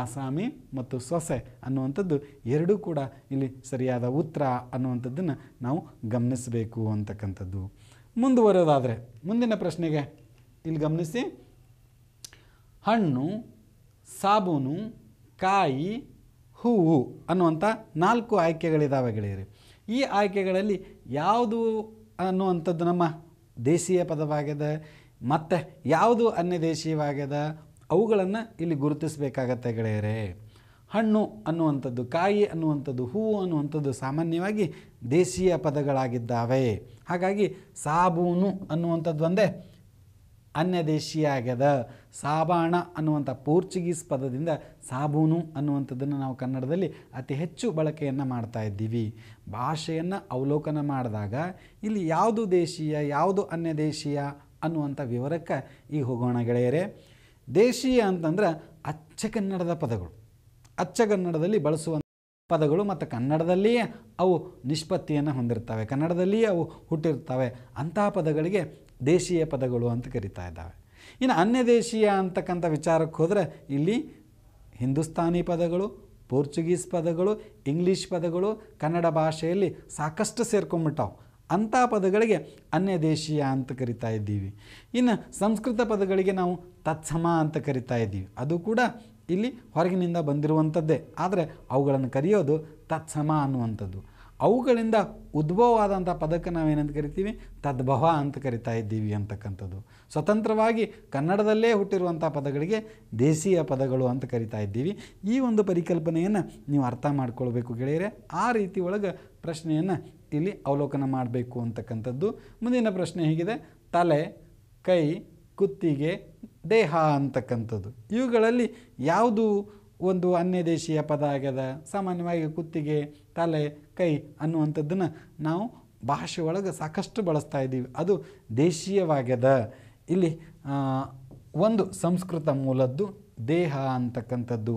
ಆಸಾಮಿ ಮತ್ತು ಸೊಸೆ ಅನ್ನುವಂಥದ್ದು ಎರಡೂ ಕೂಡ ಇಲ್ಲಿ ಸರಿಯಾದ ಉತ್ತರ ಅನ್ನುವಂಥದ್ದನ್ನು ನಾವು ಗಮನಿಸಬೇಕು ಅಂತಕ್ಕಂಥದ್ದು ಮುಂದುವರೆಯೋದಾದರೆ ಮುಂದಿನ ಪ್ರಶ್ನೆಗೆ ಇಲ್ಲಿ ಗಮನಿಸಿ ಹಣ್ಣು ಸಾಬೂನು ಕಾಯಿ ಹೂವು ಅನ್ನುವಂಥ ನಾಲ್ಕು ಆಯ್ಕೆಗಳಿದ್ದಾವೆ ಗೆಳೆಯರಿ ಈ ಆಯ್ಕೆಗಳಲ್ಲಿ ಯಾವುದು ಅನ್ನುವಂಥದ್ದು ನಮ್ಮ ದೇಶೀಯ ಪದವಾಗಿದೆ ಮತ್ತು ಯಾವುದು ಅನ್ಯ ದೇಶೀಯವಾಗಿದೆ ಅವುಗಳನ್ನು ಇಲ್ಲಿ ಗುರುತಿಸಬೇಕಾಗತ್ತೆ ಗೆಳೆಯರೇ ಹಣ್ಣು ಅನ್ನುವಂಥದ್ದು ಕಾಯಿ ಅನ್ನುವಂಥದ್ದು ಹೂವು ಅನ್ನುವಂಥದ್ದು ಸಾಮಾನ್ಯವಾಗಿ ದೇಶೀಯ ಪದಗಳಾಗಿದ್ದಾವೆ ಹಾಗಾಗಿ ಸಾಬೂನು ಅನ್ನುವಂಥದ್ದು ಒಂದೇ ಅನ್ಯ ದೇಶೀಯ ಆಗ್ಯದ ಸಾಬಾಣ ಅನ್ನುವಂಥ ಪೋರ್ಚುಗೀಸ್ ಪದದಿಂದ ಸಾಬೂನು ಅನ್ನುವಂಥದ್ದನ್ನು ನಾವು ಕನ್ನಡದಲ್ಲಿ ಅತಿ ಹೆಚ್ಚು ಬಳಕೆಯನ್ನು ಮಾಡ್ತಾ ಇದ್ದೀವಿ ಭಾಷೆಯನ್ನು ಅವಲೋಕನ ಮಾಡಿದಾಗ ಇಲ್ಲಿ ಯಾವುದು ದೇಶೀಯ ಯಾವುದು ಅನ್ಯ ದೇಶೀಯ ಅನ್ನುವಂಥ ವಿವರಕ್ಕೆ ಈ ಹೋಗೋಣ ಗೆಳೆಯರೇ ದೇಶೀಯ ಅಂತಂದ್ರೆ ಅಚ್ಚ ಕನ್ನಡದ ಪದಗಳು ಅಚ್ಚ ಕನ್ನಡದಲ್ಲಿ ಬಳಸುವಂಥ ಪದಗಳು ಮತ್ತು ಕನ್ನಡದಲ್ಲಿಯೇ ಅವು ನಿಷ್ಪತ್ತಿಯನ್ನು ಹೊಂದಿರ್ತವೆ ಕನ್ನಡದಲ್ಲಿಯೇ ಅವು ಹುಟ್ಟಿರ್ತವೆ ಅಂತಹ ಪದಗಳಿಗೆ ದೇಶೀಯ ಪದಗಳು ಅಂತ ಕರಿತಾ ಇದ್ದಾವೆ ಇನ್ನು ಅನ್ಯ ದೇಶೀಯ ಅಂತಕ್ಕಂಥ ವಿಚಾರಕ್ಕೆ ಹೋದರೆ ಇಲ್ಲಿ ಹಿಂದೂಸ್ತಾನಿ ಪದಗಳು ಪೋರ್ಚುಗೀಸ್ ಪದಗಳು ಇಂಗ್ಲೀಷ್ ಪದಗಳು ಕನ್ನಡ ಭಾಷೆಯಲ್ಲಿ ಸಾಕಷ್ಟು ಸೇರ್ಕೊಂಡ್ಬಿಟ್ಟಾವು ಅಂಥ ಪದಗಳಿಗೆ ಅನ್ಯ ದೇಶೀಯ ಅಂತ ಕರಿತಾ ಇದ್ದೀವಿ ಇನ್ನು ಸಂಸ್ಕೃತ ಪದಗಳಿಗೆ ನಾವು ತತ್ಸಮ ಅಂತ ಕರಿತಾ ಇದ್ದೀವಿ ಅದು ಕೂಡ ಇಲ್ಲಿ ಹೊರಗಿನಿಂದ ಬಂದಿರುವಂಥದ್ದೇ ಆದರೆ ಅವುಗಳನ್ನು ಕರೆಯೋದು ತತ್ಸಮ ಅನ್ನುವಂಥದ್ದು ಅವುಗಳಿಂದ ಉದ್ಭವವಾದಂಥ ಪದಕ್ಕೆ ನಾವೇನಂತ ಕರಿತೀವಿ ತದ್ಭವ ಅಂತ ಕರಿತಾ ಇದ್ದೀವಿ ಅಂತಕ್ಕಂಥದ್ದು ಸ್ವತಂತ್ರವಾಗಿ ಕನ್ನಡದಲ್ಲೇ ಹುಟ್ಟಿರುವಂಥ ಪದಗಳಿಗೆ ದೇಶೀಯ ಪದಗಳು ಅಂತ ಕರಿತಾ ಇದ್ದೀವಿ ಈ ಒಂದು ಪರಿಕಲ್ಪನೆಯನ್ನು ನೀವು ಅರ್ಥ ಮಾಡ್ಕೊಳ್ಬೇಕು ಗೆಳೆಯರೆ ಆ ರೀತಿ ಒಳಗೆ ಪ್ರಶ್ನೆಯನ್ನು ಇಲ್ಲಿ ಅವಲೋಕನ ಮಾಡಬೇಕು ಅಂತಕ್ಕಂಥದ್ದು ಮುಂದಿನ ಪ್ರಶ್ನೆ ಹೇಗಿದೆ ತಲೆ ಕೈ ಕುತ್ತಿಗೆ ದೇಹ ಅಂತಕ್ಕಂಥದ್ದು ಇವುಗಳಲ್ಲಿ ಯಾವುದು ಒಂದು ಅನ್ಯ ದೇಶೀಯ ಪದ ಆಗ್ಯದ ಸಾಮಾನ್ಯವಾಗಿ ಕುತ್ತಿಗೆ ತಲೆ ಕೈ ಅನ್ನುವಂಥದ್ದನ್ನು ನಾವು ಭಾಷೆ ಒಳಗೆ ಸಾಕಷ್ಟು ಬಳಸ್ತಾ ಇದ್ದೀವಿ ಅದು ದೇಶೀಯವಾಗ್ಯದ ಇಲ್ಲಿ ಒಂದು ಸಂಸ್ಕೃತ ಮೂಲದ್ದು ದೇಹ ಅಂತಕ್ಕಂಥದ್ದು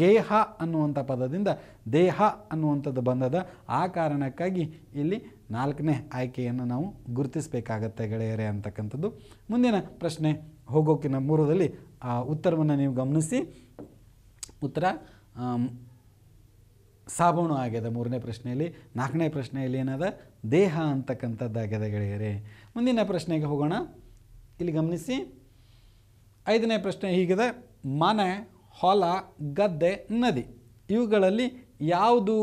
ಗೇಹ ಅನ್ನುವಂಥ ಪದದಿಂದ ದೇಹ ಅನ್ನುವಂಥದ್ದು ಬಂದದ ಆ ಕಾರಣಕ್ಕಾಗಿ ಇಲ್ಲಿ ನಾಲ್ಕನೇ ಆಯ್ಕೆಯನ್ನು ನಾವು ಗುರುತಿಸಬೇಕಾಗತ್ತೆ ಗೆಳೆಯರೇ ಅಂತಕ್ಕಂಥದ್ದು ಮುಂದಿನ ಪ್ರಶ್ನೆ ಹೋಗೋಕ್ಕಿಂತ ಮೂರುದಲ್ಲಿ ಆ ಉತ್ತರವನ್ನು ನೀವು ಗಮನಿಸಿ ಉತ್ತರ ಸಾಬೂನು ಆಗ್ಯದ ಮೂರನೇ ಪ್ರಶ್ನೆಯಲ್ಲಿ ನಾಲ್ಕನೇ ಪ್ರಶ್ನೆಯಲ್ಲಿ ಏನದ ದೇಹ ಅಂತಕ್ಕಂಥದ್ದಾಗ್ಯದ ಗೆಳೆಯರೆ ಮುಂದಿನ ಪ್ರಶ್ನೆಗೆ ಹೋಗೋಣ ಇಲ್ಲಿ ಗಮನಿಸಿ ಐದನೇ ಪ್ರಶ್ನೆ ಹೀಗಿದೆ ಮನೆ ಹೊಲ ಗದ್ದೆ ನದಿ ಇವುಗಳಲ್ಲಿ ಯಾವುದು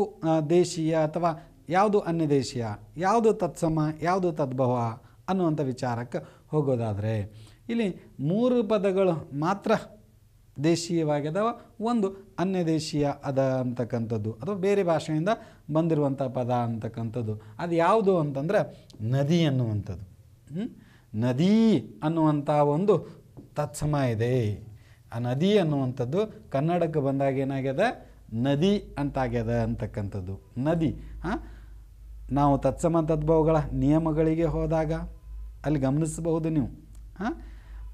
ದೇಶೀಯ ಅಥವಾ ಯಾವುದು ಅನ್ಯ ದೇಶೀಯ ಯಾವುದು ತತ್ಸಮ ಯಾವುದು ತದ್ಭವ ಅನ್ನುವಂಥ ವಿಚಾರಕ್ಕೆ ಹೋಗೋದಾದರೆ ಇಲ್ಲಿ ಮೂರು ಪದಗಳು ಮಾತ್ರ ದೇಶೀಯವಾಗಿದ್ದಾವ ಒಂದು ಅನ್ಯ ದೇಶೀಯ ಅದ ಅಂತಕ್ಕಂಥದ್ದು ಅಥವಾ ಬೇರೆ ಭಾಷೆಯಿಂದ ಬಂದಿರುವಂಥ ಪದ ಅಂತಕ್ಕಂಥದ್ದು ಅದು ಯಾವುದು ಅಂತಂದರೆ ನದಿ ಅನ್ನುವಂಥದ್ದು ನದಿ ಅನ್ನುವಂಥ ಒಂದು ತತ್ಸಮ ಇದೆ ಆ ನದಿ ಅನ್ನುವಂಥದ್ದು ಕನ್ನಡಕ್ಕೆ ಬಂದಾಗ ಏನಾಗ್ಯದ ನದಿ ಅಂತಾಗ್ಯದ ಅಂತಕ್ಕಂಥದ್ದು ನದಿ ಹಾಂ ನಾವು ತತ್ಸಮ ತದ್ಭವಗಳ ನಿಯಮಗಳಿಗೆ ಹೋದಾಗ ಅಲ್ಲಿ ಗಮನಿಸಬಹುದು ನೀವು ಹಾಂ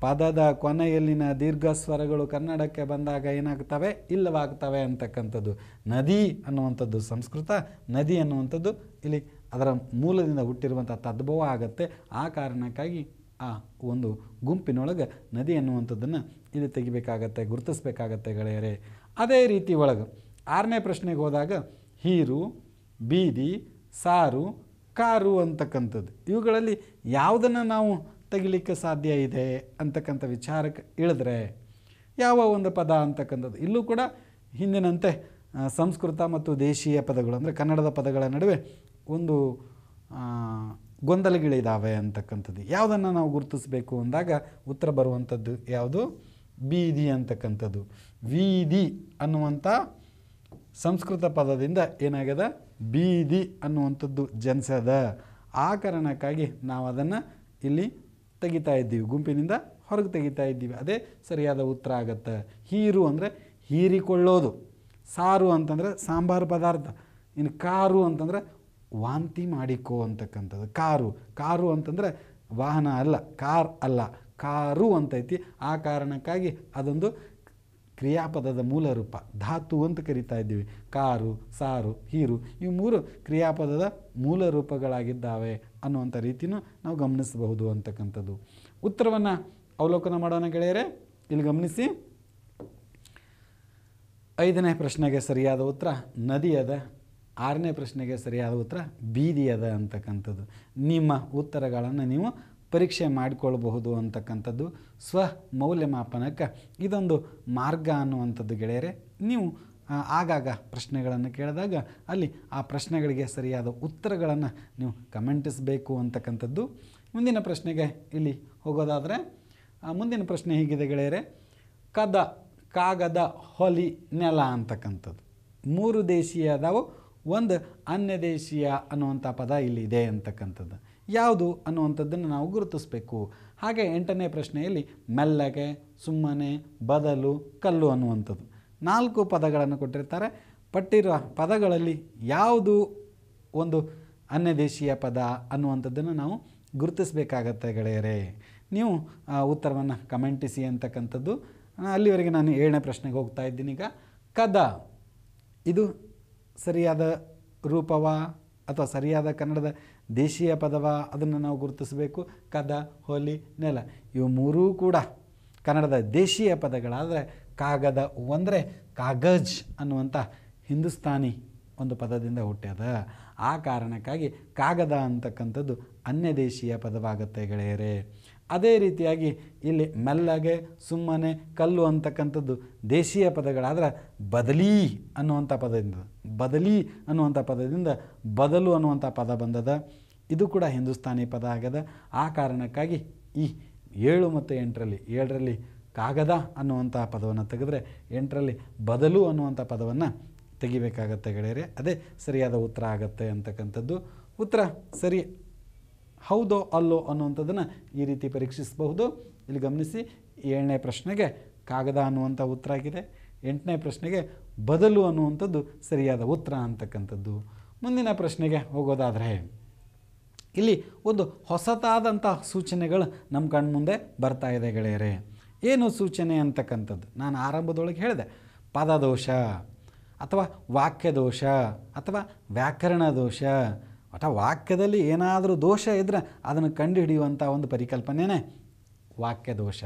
ಪದದ ಕೊನೆಯಲ್ಲಿನ ದೀರ್ಘ ಸ್ವರಗಳು ಕನ್ನಡಕ್ಕೆ ಬಂದಾಗ ಏನಾಗ್ತವೆ ಇಲ್ಲವಾಗ್ತವೆ ಅಂತಕ್ಕಂಥದ್ದು ನದಿ ಅನ್ನುವಂಥದ್ದು ಸಂಸ್ಕೃತ ನದಿ ಅನ್ನುವಂಥದ್ದು ಇಲ್ಲಿ ಅದರ ಮೂಲದಿಂದ ಹುಟ್ಟಿರುವಂಥ ತದ್ಭವ ಆಗುತ್ತೆ ಆ ಕಾರಣಕ್ಕಾಗಿ ಆ ಒಂದು ಗುಂಪಿನೊಳಗೆ ನದಿ ಅನ್ನುವಂಥದ್ದನ್ನು ಇಲ್ಲಿ ತೆಗಿಬೇಕಾಗತ್ತೆ ಗುರುತಿಸ್ಬೇಕಾಗತ್ತೆ ಗೆಳೆಯರೆ ಅದೇ ರೀತಿ ಒಳಗೆ ಆರನೇ ಪ್ರಶ್ನೆಗೆ ಹೋದಾಗ ಹೀರು ಬೀದಿ ಸಾರು ಕಾರು ಅಂತಕ್ಕಂಥದ್ದು ಇವುಗಳಲ್ಲಿ ಯಾವುದನ್ನು ನಾವು ತೆಗಿಲಿಕ್ಕೆ ಸಾಧ್ಯ ಇದೆ ಅಂತಕ್ಕಂಥ ವಿಚಾರಕ್ಕೆ ಇಳಿದ್ರೆ ಯಾವ ಒಂದು ಪದ ಅಂತಕ್ಕಂಥದ್ದು ಇಲ್ಲೂ ಕೂಡ ಹಿಂದಿನಂತೆ ಸಂಸ್ಕೃತ ಮತ್ತು ದೇಶೀಯ ಪದಗಳು ಅಂದರೆ ಕನ್ನಡದ ಪದಗಳ ನಡುವೆ ಒಂದು ಗೊಂದಲಗಳಿದ್ದಾವೆ ಅಂತಕ್ಕಂಥದ್ದು ಯಾವುದನ್ನು ನಾವು ಗುರುತಿಸಬೇಕು ಅಂದಾಗ ಉತ್ತರ ಬರುವಂಥದ್ದು ಯಾವುದು ಬೀದಿ ಅಂತಕ್ಕಂಥದ್ದು ಬೀದಿ ಅನ್ನುವಂಥ ಸಂಸ್ಕೃತ ಪದದಿಂದ ಏನಾಗ್ಯದ ಬೀದಿ ಅನ್ನುವಂಥದ್ದು ಜನಿಸದ ಆ ಕಾರಣಕ್ಕಾಗಿ ನಾವು ಅದನ್ನು ಇಲ್ಲಿ ತೆಗಿತಾ ಇದ್ದೀವಿ ಗುಂಪಿನಿಂದ ಹೊರಗೆ ತೆಗಿತಾ ಇದ್ದೀವಿ ಅದೇ ಸರಿಯಾದ ಉತ್ತರ ಆಗತ್ತೆ ಹೀರು ಅಂದರೆ ಹೀರಿಕೊಳ್ಳೋದು ಸಾರು ಅಂತಂದರೆ ಸಾಂಬಾರು ಪದಾರ್ಥ ಇನ್ನು ಕಾರು ಅಂತಂದರೆ ವಾಂತಿ ಮಾಡಿಕೋ ಅಂತಕ್ಕಂಥದ್ದು ಕಾರು ಕಾರು ಅಂತಂದರೆ ವಾಹನ ಅಲ್ಲ ಕಾರ್ ಅಲ್ಲ ಕಾರು ಅಂತೈತಿ ಆ ಕಾರಣಕ್ಕಾಗಿ ಅದೊಂದು ಕ್ರಿಯಾಪದದ ಮೂಲ ರೂಪ ಧಾತು ಅಂತ ಕರಿತಾ ಇದ್ದೀವಿ ಕಾರು ಸಾರು ಹೀರು ಈ ಮೂರು ಕ್ರಿಯಾಪದದ ಮೂಲ ರೂಪಗಳಾಗಿದ್ದಾವೆ ಅನ್ನುವಂಥ ರೀತಿಯೂ ನಾವು ಗಮನಿಸಬಹುದು ಅಂತಕ್ಕಂಥದ್ದು ಉತ್ತರವನ್ನು ಅವಲೋಕನ ಮಾಡೋಣ ಗೆಳೆಯರೆ ಇಲ್ಲಿ ಗಮನಿಸಿ ಐದನೇ ಪ್ರಶ್ನೆಗೆ ಸರಿಯಾದ ಉತ್ತರ ನದಿಯದ ಆರನೇ ಪ್ರಶ್ನೆಗೆ ಸರಿಯಾದ ಉತ್ತರ ಬೀದಿಯದ ಅಂತಕ್ಕಂಥದ್ದು ನಿಮ್ಮ ಉತ್ತರಗಳನ್ನು ನೀವು ಪರೀಕ್ಷೆ ಮಾಡಿಕೊಳ್ಬಹುದು ಅಂತಕ್ಕಂಥದ್ದು ಸ್ವ ಮೌಲ್ಯಮಾಪನಕ್ಕೆ ಇದೊಂದು ಮಾರ್ಗ ಅನ್ನುವಂಥದ್ದು ಗೆಳೆಯರೆ ನೀವು ಆಗಾಗ ಪ್ರಶ್ನೆಗಳನ್ನು ಕೇಳಿದಾಗ ಅಲ್ಲಿ ಆ ಪ್ರಶ್ನೆಗಳಿಗೆ ಸರಿಯಾದ ಉತ್ತರಗಳನ್ನು ನೀವು ಕಮೆಂಟಿಸಬೇಕು ಅಂತಕ್ಕಂಥದ್ದು ಮುಂದಿನ ಪ್ರಶ್ನೆಗೆ ಇಲ್ಲಿ ಹೋಗೋದಾದರೆ ಮುಂದಿನ ಪ್ರಶ್ನೆ ಹೀಗಿದೆ ಗೆಳೆಯರೆ ಕದ ಕಾಗದ ಹೊಲಿ ನೆಲ ಅಂತಕ್ಕಂಥದ್ದು ಮೂರು ದೇಶೀಯ ಅದಾವು ಒಂದು ಅನ್ಯ ದೇಶೀಯ ಅನ್ನುವಂಥ ಪದ ಇಲ್ಲಿದೆ ಅಂತಕ್ಕಂಥದ್ದು ಯಾವುದು ಅನ್ನುವಂಥದ್ದನ್ನು ನಾವು ಗುರುತಿಸಬೇಕು ಹಾಗೆ ಎಂಟನೇ ಪ್ರಶ್ನೆಯಲ್ಲಿ ಮೆಲ್ಲಗೆ ಸುಮ್ಮನೆ ಬದಲು ಕಲ್ಲು ಅನ್ನುವಂಥದ್ದು ನಾಲ್ಕು ಪದಗಳನ್ನು ಕೊಟ್ಟಿರ್ತಾರೆ ಪಟ್ಟಿರುವ ಪದಗಳಲ್ಲಿ ಯಾವುದು ಒಂದು ಅನ್ಯದೇಶೀಯ ಪದ ಅನ್ನುವಂಥದ್ದನ್ನು ನಾವು ಗುರುತಿಸಬೇಕಾಗತ್ತೆ ಗೆಳೆಯರೇ ನೀವು ಉತ್ತರವನ್ನು ಕಮೆಂಟಿಸಿ ಅಂತಕ್ಕಂಥದ್ದು ಅಲ್ಲಿವರೆಗೆ ನಾನು ಏಳನೇ ಪ್ರಶ್ನೆಗೆ ಹೋಗ್ತಾ ಇದ್ದೀನಿ ಈಗ ಕದ ಇದು ಸರಿಯಾದ ರೂಪವಾ ಅಥವಾ ಸರಿಯಾದ ಕನ್ನಡದ ದೇಶೀಯ ಪದವ ಅದನ್ನು ನಾವು ಗುರುತಿಸಬೇಕು ಕದ ಹೊಲಿ ನೆಲ ಇವು ಮೂರೂ ಕೂಡ ಕನ್ನಡದ ದೇಶೀಯ ಪದಗಳಾದರೆ ಕಾಗದ ಅಂದರೆ ಕಾಗಜ್ ಅನ್ನುವಂಥ ಹಿಂದೂಸ್ತಾನಿ ಒಂದು ಪದದಿಂದ ಹುಟ್ಟ್ಯದ ಆ ಕಾರಣಕ್ಕಾಗಿ ಕಾಗದ ಅಂತಕ್ಕಂಥದ್ದು ಅನ್ಯ ದೇಶೀಯ ಪದವಾಗುತ್ತೆ ಗೆಳೆಯರೇ ಅದೇ ರೀತಿಯಾಗಿ ಇಲ್ಲಿ ಮೆಲ್ಲಗೆ ಸುಮ್ಮನೆ ಕಲ್ಲು ಅಂತಕ್ಕಂಥದ್ದು ದೇಶೀಯ ಪದಗಳಾದರೆ ಬದಲಿ ಅನ್ನುವಂಥ ಪದದಿಂದ ಬದಲಿ ಅನ್ನುವಂಥ ಪದದಿಂದ ಬದಲು ಅನ್ನುವಂಥ ಪದ ಬಂದದ ಇದು ಕೂಡ ಹಿಂದೂಸ್ತಾನಿ ಪದ ಆಗ್ಯದ ಆ ಕಾರಣಕ್ಕಾಗಿ ಈ ಏಳು ಮತ್ತು ಎಂಟರಲ್ಲಿ ಏಳರಲ್ಲಿ ಕಾಗದ ಅನ್ನುವಂಥ ಪದವನ್ನು ತೆಗೆದ್ರೆ ಎಂಟರಲ್ಲಿ ಬದಲು ಅನ್ನುವಂಥ ಪದವನ್ನು ತೆಗಿಬೇಕಾಗತ್ತೆ ಗೆಳೆಯರೆ ಅದೇ ಸರಿಯಾದ ಉತ್ತರ ಆಗತ್ತೆ ಅಂತಕ್ಕಂಥದ್ದು ಉತ್ತರ ಸರಿ ಹೌದೋ ಅಲ್ಲೋ ಅನ್ನುವಂಥದ್ದನ್ನು ಈ ರೀತಿ ಪರೀಕ್ಷಿಸಬಹುದು ಇಲ್ಲಿ ಗಮನಿಸಿ ಏಳನೇ ಪ್ರಶ್ನೆಗೆ ಕಾಗದ ಅನ್ನುವಂಥ ಉತ್ತರ ಆಗಿದೆ ಎಂಟನೇ ಪ್ರಶ್ನೆಗೆ ಬದಲು ಅನ್ನುವಂಥದ್ದು ಸರಿಯಾದ ಉತ್ತರ ಅಂತಕ್ಕಂಥದ್ದು ಮುಂದಿನ ಪ್ರಶ್ನೆಗೆ ಹೋಗೋದಾದರೆ ಇಲ್ಲಿ ಒಂದು ಹೊಸತಾದಂಥ ಸೂಚನೆಗಳು ನಮ್ಮ ಕಣ್ಮುಂದೆ ಬರ್ತಾ ಇದೆ ಗೆಳೆಯರೆ ಏನು ಸೂಚನೆ ಅಂತಕ್ಕಂಥದ್ದು ನಾನು ಆರಂಭದೊಳಗೆ ಹೇಳಿದೆ ಪದದೋಷ ಅಥವಾ ವಾಕ್ಯದೋಷ ಅಥವಾ ವ್ಯಾಕರಣ ದೋಷ ಒಟ್ಟ ವಾಕ್ಯದಲ್ಲಿ ಏನಾದರೂ ದೋಷ ಇದ್ದರೆ ಅದನ್ನು ಕಂಡುಹಿಡಿಯುವಂಥ ಒಂದು ಪರಿಕಲ್ಪನೆಯೇ ವಾಕ್ಯ ದೋಷ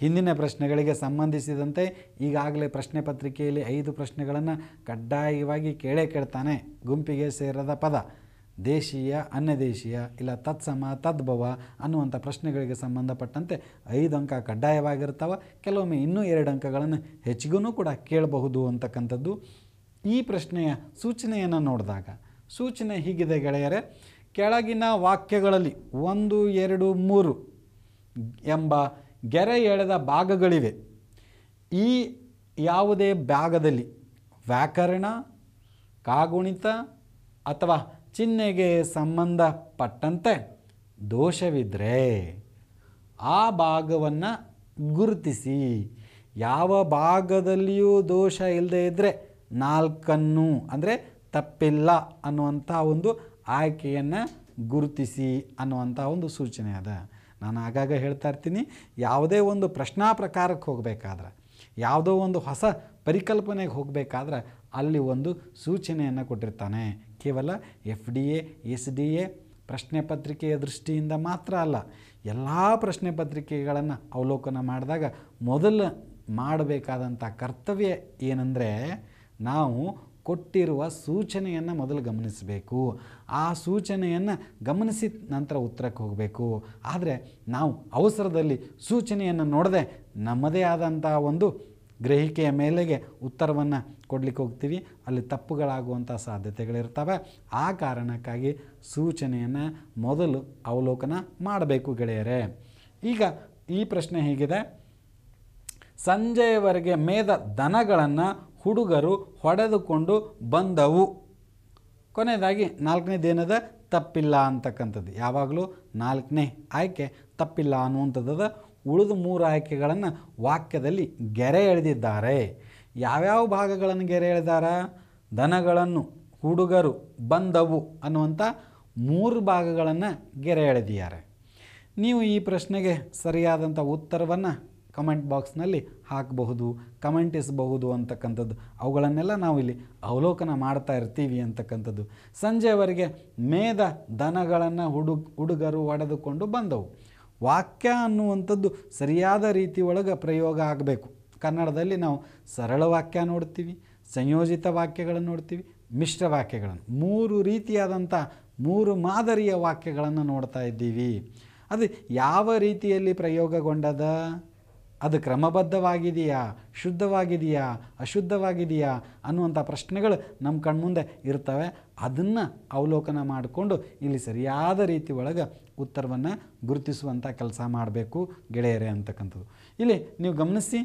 ಹಿಂದಿನ ಪ್ರಶ್ನೆಗಳಿಗೆ ಸಂಬಂಧಿಸಿದಂತೆ ಈಗಾಗಲೇ ಪ್ರಶ್ನೆ ಪತ್ರಿಕೆಯಲ್ಲಿ ಐದು ಪ್ರಶ್ನೆಗಳನ್ನು ಕಡ್ಡಾಯವಾಗಿ ಕೇಳೇ ಕೇಳ್ತಾನೆ ಗುಂಪಿಗೆ ಸೇರದ ಪದ ದೇಶೀಯ ಅನ್ಯದೇಶೀಯ ಇಲ್ಲ ತತ್ಸಮ ತದ್ಭವ ಅನ್ನುವಂಥ ಪ್ರಶ್ನೆಗಳಿಗೆ ಸಂಬಂಧಪಟ್ಟಂತೆ ಐದು ಅಂಕ ಕಡ್ಡಾಯವಾಗಿರ್ತಾವ ಕೆಲವೊಮ್ಮೆ ಇನ್ನೂ ಎರಡು ಅಂಕಗಳನ್ನು ಹೆಚ್ಚಿಗೂ ಕೂಡ ಕೇಳಬಹುದು ಅಂತಕ್ಕಂಥದ್ದು ಈ ಪ್ರಶ್ನೆಯ ಸೂಚನೆಯನ್ನು ನೋಡಿದಾಗ ಸೂಚನೆ ಹೀಗಿದೆ ಗೆಳೆಯರೆ ಕೆಳಗಿನ ವಾಕ್ಯಗಳಲ್ಲಿ ಒಂದು ಎರಡು ಮೂರು ಎಂಬ ಗೆರೆ ಎಳೆದ ಭಾಗಗಳಿವೆ ಈ ಯಾವುದೇ ಭಾಗದಲ್ಲಿ ವ್ಯಾಕರಣ ಕಾಗುಣಿತ ಅಥವಾ ಚಿಹ್ನೆಗೆ ಸಂಬಂಧಪಟ್ಟಂತೆ ದೋಷವಿದ್ದರೆ ಆ ಭಾಗವನ್ನು ಗುರುತಿಸಿ ಯಾವ ಭಾಗದಲ್ಲಿಯೂ ದೋಷ ಇಲ್ಲದೇ ಇದ್ದರೆ ನಾಲ್ಕನ್ನು ಅಂದರೆ ತಪ್ಪಿಲ್ಲ ಅನ್ನುವಂಥ ಒಂದು ಆಯ್ಕೆಯನ್ನು ಗುರುತಿಸಿ ಅನ್ನುವಂಥ ಒಂದು ಸೂಚನೆ ಅದ ನಾನು ಆಗಾಗ ಹೇಳ್ತಾ ಇರ್ತೀನಿ ಯಾವುದೇ ಒಂದು ಪ್ರಶ್ನಾ ಪ್ರಕಾರಕ್ಕೆ ಹೋಗಬೇಕಾದ್ರೆ ಯಾವುದೋ ಒಂದು ಹೊಸ ಪರಿಕಲ್ಪನೆಗೆ ಹೋಗಬೇಕಾದ್ರೆ ಅಲ್ಲಿ ಒಂದು ಸೂಚನೆಯನ್ನು ಕೊಟ್ಟಿರ್ತಾನೆ ಕೇವಲ F D A S D A ಪ್ರಶ್ನೆ ಪತ್ರಿಕೆಯ ದೃಷ್ಟಿಯಿಂದ ಮಾತ್ರ ಅಲ್ಲ ಎಲ್ಲ ಪ್ರಶ್ನೆ ಪತ್ರಿಕೆಗಳನ್ನು ಅವಲೋಕನ ಮಾಡಿದಾಗ ಮೊದಲು ಮಾಡಬೇಕಾದಂಥ ಕರ್ತವ್ಯ ಏನಂದರೆ ನಾವು ಕೊಟ್ಟಿರುವ ಸೂಚನೆಯನ್ನು ಮೊದಲು ಗಮನಿಸಬೇಕು ಆ ಸೂಚನೆಯನ್ನು ಗಮನಿಸಿದ ನಂತರ ಉತ್ತರಕ್ಕೆ ಹೋಗಬೇಕು ಆದರೆ ನಾವು ಅವಸರದಲ್ಲಿ ಸೂಚನೆಯನ್ನು ನೋಡದೆ ನಮ್ಮದೇ ಆದಂತಹ ಒಂದು ಗ್ರಹಿಕೆಯ ಮೇಲೆಗೆ ಉತ್ತರವನ್ನು ಕೊಡಲಿಕ್ಕೆ ಹೋಗ್ತೀವಿ ಅಲ್ಲಿ ತಪ್ಪುಗಳಾಗುವಂಥ ಸಾಧ್ಯತೆಗಳಿರ್ತವೆ ಆ ಕಾರಣಕ್ಕಾಗಿ ಸೂಚನೆಯನ್ನು ಮೊದಲು ಅವಲೋಕನ ಮಾಡಬೇಕು ಗೆಳೆಯರೇ ಈಗ ಈ ಪ್ರಶ್ನೆ ಹೇಗಿದೆ ಸಂಜೆಯವರೆಗೆ ಮೇದ ದನಗಳನ್ನು ಹುಡುಗರು ಹೊಡೆದುಕೊಂಡು ಬಂದವು ಕೊನೆಯದಾಗಿ ದಿನದ ತಪ್ಪಿಲ್ಲ ಅಂತಕ್ಕಂಥದ್ದು ಯಾವಾಗಲೂ ನಾಲ್ಕನೇ ಆಯ್ಕೆ ತಪ್ಪಿಲ್ಲ ಅನ್ನುವಂಥದ್ದು ಉಳಿದು ಮೂರು ಆಯ್ಕೆಗಳನ್ನು ವಾಕ್ಯದಲ್ಲಿ ಗೆರೆ ಎಳೆದಿದ್ದಾರೆ ಯಾವ್ಯಾವ ಭಾಗಗಳನ್ನು ಗೆರೆ ಎಳೆದಾರ ದನಗಳನ್ನು ಹುಡುಗರು ಬಂದವು ಅನ್ನುವಂಥ ಮೂರು ಭಾಗಗಳನ್ನು ಗೆರೆ ಎಳೆದಿದ್ದಾರೆ ನೀವು ಈ ಪ್ರಶ್ನೆಗೆ ಸರಿಯಾದಂಥ ಉತ್ತರವನ್ನು ಕಮೆಂಟ್ ಬಾಕ್ಸ್ನಲ್ಲಿ ಹಾಕಬಹುದು ಕಮೆಂಟಿಸಬಹುದು ಅಂತಕ್ಕಂಥದ್ದು ಅವುಗಳನ್ನೆಲ್ಲ ನಾವಿಲ್ಲಿ ಅವಲೋಕನ ಮಾಡ್ತಾ ಇರ್ತೀವಿ ಅಂತಕ್ಕಂಥದ್ದು ಸಂಜೆವರೆಗೆ ಮೇದ ದನಗಳನ್ನು ಹುಡುಗ ಹುಡುಗರು ಒಡೆದುಕೊಂಡು ಬಂದವು ವಾಕ್ಯ ಅನ್ನುವಂಥದ್ದು ಸರಿಯಾದ ರೀತಿ ಒಳಗೆ ಪ್ರಯೋಗ ಆಗಬೇಕು ಕನ್ನಡದಲ್ಲಿ ನಾವು ಸರಳ ವಾಕ್ಯ ನೋಡ್ತೀವಿ ಸಂಯೋಜಿತ ವಾಕ್ಯಗಳನ್ನು ನೋಡ್ತೀವಿ ಮಿಶ್ರ ವಾಕ್ಯಗಳನ್ನು ಮೂರು ರೀತಿಯಾದಂಥ ಮೂರು ಮಾದರಿಯ ವಾಕ್ಯಗಳನ್ನು ನೋಡ್ತಾ ಇದ್ದೀವಿ ಅದು ಯಾವ ರೀತಿಯಲ್ಲಿ ಪ್ರಯೋಗಗೊಂಡದ ಅದು ಕ್ರಮಬದ್ಧವಾಗಿದೆಯಾ ಶುದ್ಧವಾಗಿದೆಯಾ ಅಶುದ್ಧವಾಗಿದೆಯಾ ಅನ್ನುವಂಥ ಪ್ರಶ್ನೆಗಳು ನಮ್ಮ ಕಣ್ಮುಂದೆ ಇರ್ತವೆ ಅದನ್ನು ಅವಲೋಕನ ಮಾಡಿಕೊಂಡು ಇಲ್ಲಿ ಸರಿಯಾದ ರೀತಿ ಒಳಗೆ ಉತ್ತರವನ್ನು ಗುರುತಿಸುವಂಥ ಕೆಲಸ ಮಾಡಬೇಕು ಗೆಳೆಯರೇ ಅಂತಕ್ಕಂಥದ್ದು ಇಲ್ಲಿ ನೀವು ಗಮನಿಸಿ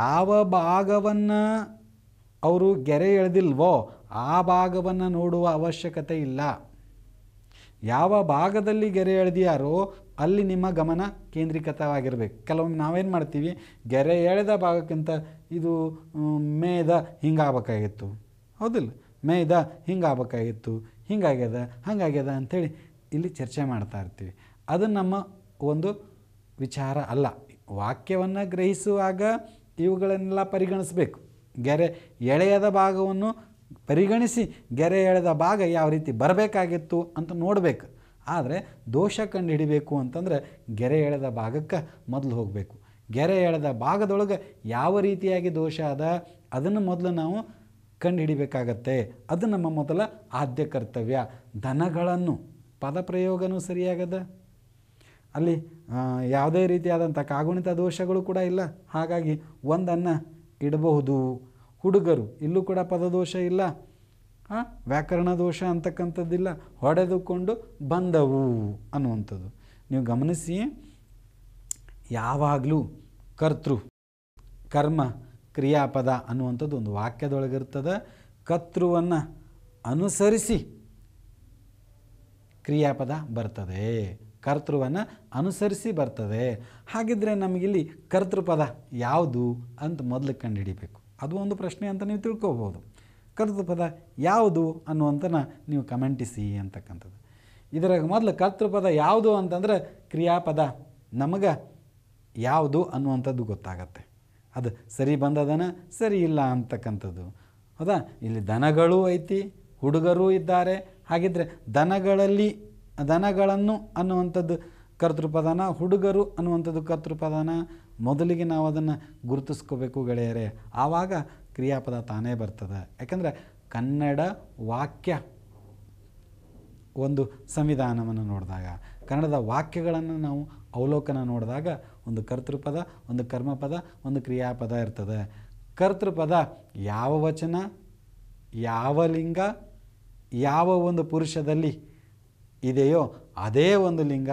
ಯಾವ ಭಾಗವನ್ನು ಅವರು ಗೆರೆ ಎಳೆದಿಲ್ವೋ ಆ ಭಾಗವನ್ನು ನೋಡುವ ಅವಶ್ಯಕತೆ ಇಲ್ಲ ಯಾವ ಭಾಗದಲ್ಲಿ ಗೆರೆ ಎಳೆದಿಯಾರೋ ಅಲ್ಲಿ ನಿಮ್ಮ ಗಮನ ಕೇಂದ್ರೀಕೃತವಾಗಿರಬೇಕು ಕೆಲವೊಮ್ಮೆ ನಾವೇನು ಮಾಡ್ತೀವಿ ಗೆರೆ ಎಳೆದ ಭಾಗಕ್ಕಿಂತ ಇದು ಮೇಯ್ದ ಹಿಂಗಾಗಬೇಕಾಗಿತ್ತು ಹೌದಿಲ್ಲ ಮೇಯ್ದ ಹಿಂಗಾಗಬೇಕಾಗಿತ್ತು ಹಿಂಗಾಗ್ಯದ ಹಂಗಾಗ್ಯದ ಅಂಥೇಳಿ ಇಲ್ಲಿ ಚರ್ಚೆ ಮಾಡ್ತಾ ಇರ್ತೀವಿ ಅದು ನಮ್ಮ ಒಂದು ವಿಚಾರ ಅಲ್ಲ ವಾಕ್ಯವನ್ನು ಗ್ರಹಿಸುವಾಗ ಇವುಗಳನ್ನೆಲ್ಲ ಪರಿಗಣಿಸಬೇಕು ಗೆರೆ ಎಳೆಯದ ಭಾಗವನ್ನು ಪರಿಗಣಿಸಿ ಗೆರೆ ಎಳೆದ ಭಾಗ ಯಾವ ರೀತಿ ಬರಬೇಕಾಗಿತ್ತು ಅಂತ ನೋಡಬೇಕು ಆದರೆ ದೋಷ ಹಿಡಿಬೇಕು ಅಂತಂದರೆ ಗೆರೆ ಎಳೆದ ಭಾಗಕ್ಕೆ ಮೊದಲು ಹೋಗಬೇಕು ಗೆರೆ ಎಳೆದ ಭಾಗದೊಳಗೆ ಯಾವ ರೀತಿಯಾಗಿ ದೋಷ ಅದ ಅದನ್ನು ಮೊದಲು ನಾವು ಕಂಡುಹಿಡಿಬೇಕಾಗತ್ತೆ ಅದು ನಮ್ಮ ಮೊದಲ ಆದ್ಯ ಕರ್ತವ್ಯ ದನಗಳನ್ನು ಪದಪ್ರಯೋಗನೂ ಸರಿಯಾಗದ ಅಲ್ಲಿ ಯಾವುದೇ ರೀತಿಯಾದಂಥ ಕಾಗುಣಿತ ದೋಷಗಳು ಕೂಡ ಇಲ್ಲ ಹಾಗಾಗಿ ಒಂದನ್ನು ಇಡಬಹುದು ಹುಡುಗರು ಇಲ್ಲೂ ಕೂಡ ಪದದೋಷ ಇಲ್ಲ ವ್ಯಾಕರಣ ದೋಷ ಅಂತಕ್ಕಂಥದ್ದಿಲ್ಲ ಹೊಡೆದುಕೊಂಡು ಬಂದವು ಅನ್ನುವಂಥದ್ದು ನೀವು ಗಮನಿಸಿ ಯಾವಾಗಲೂ ಕರ್ತೃ ಕರ್ಮ ಕ್ರಿಯಾಪದ ಅನ್ನುವಂಥದ್ದು ಒಂದು ವಾಕ್ಯದೊಳಗಿರ್ತದೆ ಕರ್ತೃವನ್ನು ಅನುಸರಿಸಿ ಕ್ರಿಯಾಪದ ಬರ್ತದೆ ಕರ್ತೃವನ್ನು ಅನುಸರಿಸಿ ಬರ್ತದೆ ಹಾಗಿದ್ದರೆ ನಮಗಿಲ್ಲಿ ಕರ್ತೃಪದ ಯಾವುದು ಅಂತ ಮೊದಲು ಕಂಡುಹಿಡಿಬೇಕು ಅದು ಒಂದು ಪ್ರಶ್ನೆ ಅಂತ ನೀವು ತಿಳ್ಕೊಬೋದು ಕರ್ತೃ ಪದ ಯಾವುದು ಅನ್ನುವಂಥನ ನೀವು ಕಮೆಂಟಿಸಿ ಅಂತಕ್ಕಂಥದ್ದು ಇದರ ಮೊದಲು ಕರ್ತೃಪದ ಯಾವುದು ಅಂತಂದರೆ ಕ್ರಿಯಾಪದ ನಮಗೆ ಯಾವುದು ಅನ್ನುವಂಥದ್ದು ಗೊತ್ತಾಗತ್ತೆ ಅದು ಸರಿ ಬಂದದನ ಸರಿ ಇಲ್ಲ ಅಂತಕ್ಕಂಥದ್ದು ಹೌದಾ ಇಲ್ಲಿ ದನಗಳೂ ಐತಿ ಹುಡುಗರೂ ಇದ್ದಾರೆ ಹಾಗಿದ್ದರೆ ದನಗಳಲ್ಲಿ ದನಗಳನ್ನು ಅನ್ನುವಂಥದ್ದು ಕರ್ತೃಪದನ ಹುಡುಗರು ಅನ್ನುವಂಥದ್ದು ಕರ್ತೃಪದನ ಮೊದಲಿಗೆ ನಾವು ಅದನ್ನು ಗುರುತಿಸ್ಕೋಬೇಕು ಗೆಳೆಯರೆ ಆವಾಗ ಕ್ರಿಯಾಪದ ತಾನೇ ಬರ್ತದೆ ಯಾಕಂದರೆ ಕನ್ನಡ ವಾಕ್ಯ ಒಂದು ಸಂವಿಧಾನವನ್ನು ನೋಡಿದಾಗ ಕನ್ನಡದ ವಾಕ್ಯಗಳನ್ನು ನಾವು ಅವಲೋಕನ ನೋಡಿದಾಗ ಒಂದು ಕರ್ತೃಪದ ಒಂದು ಕರ್ಮಪದ ಒಂದು ಕ್ರಿಯಾಪದ ಇರ್ತದೆ ಕರ್ತೃಪದ ಯಾವ ವಚನ ಯಾವ ಲಿಂಗ ಯಾವ ಒಂದು ಪುರುಷದಲ್ಲಿ ಇದೆಯೋ ಅದೇ ಒಂದು ಲಿಂಗ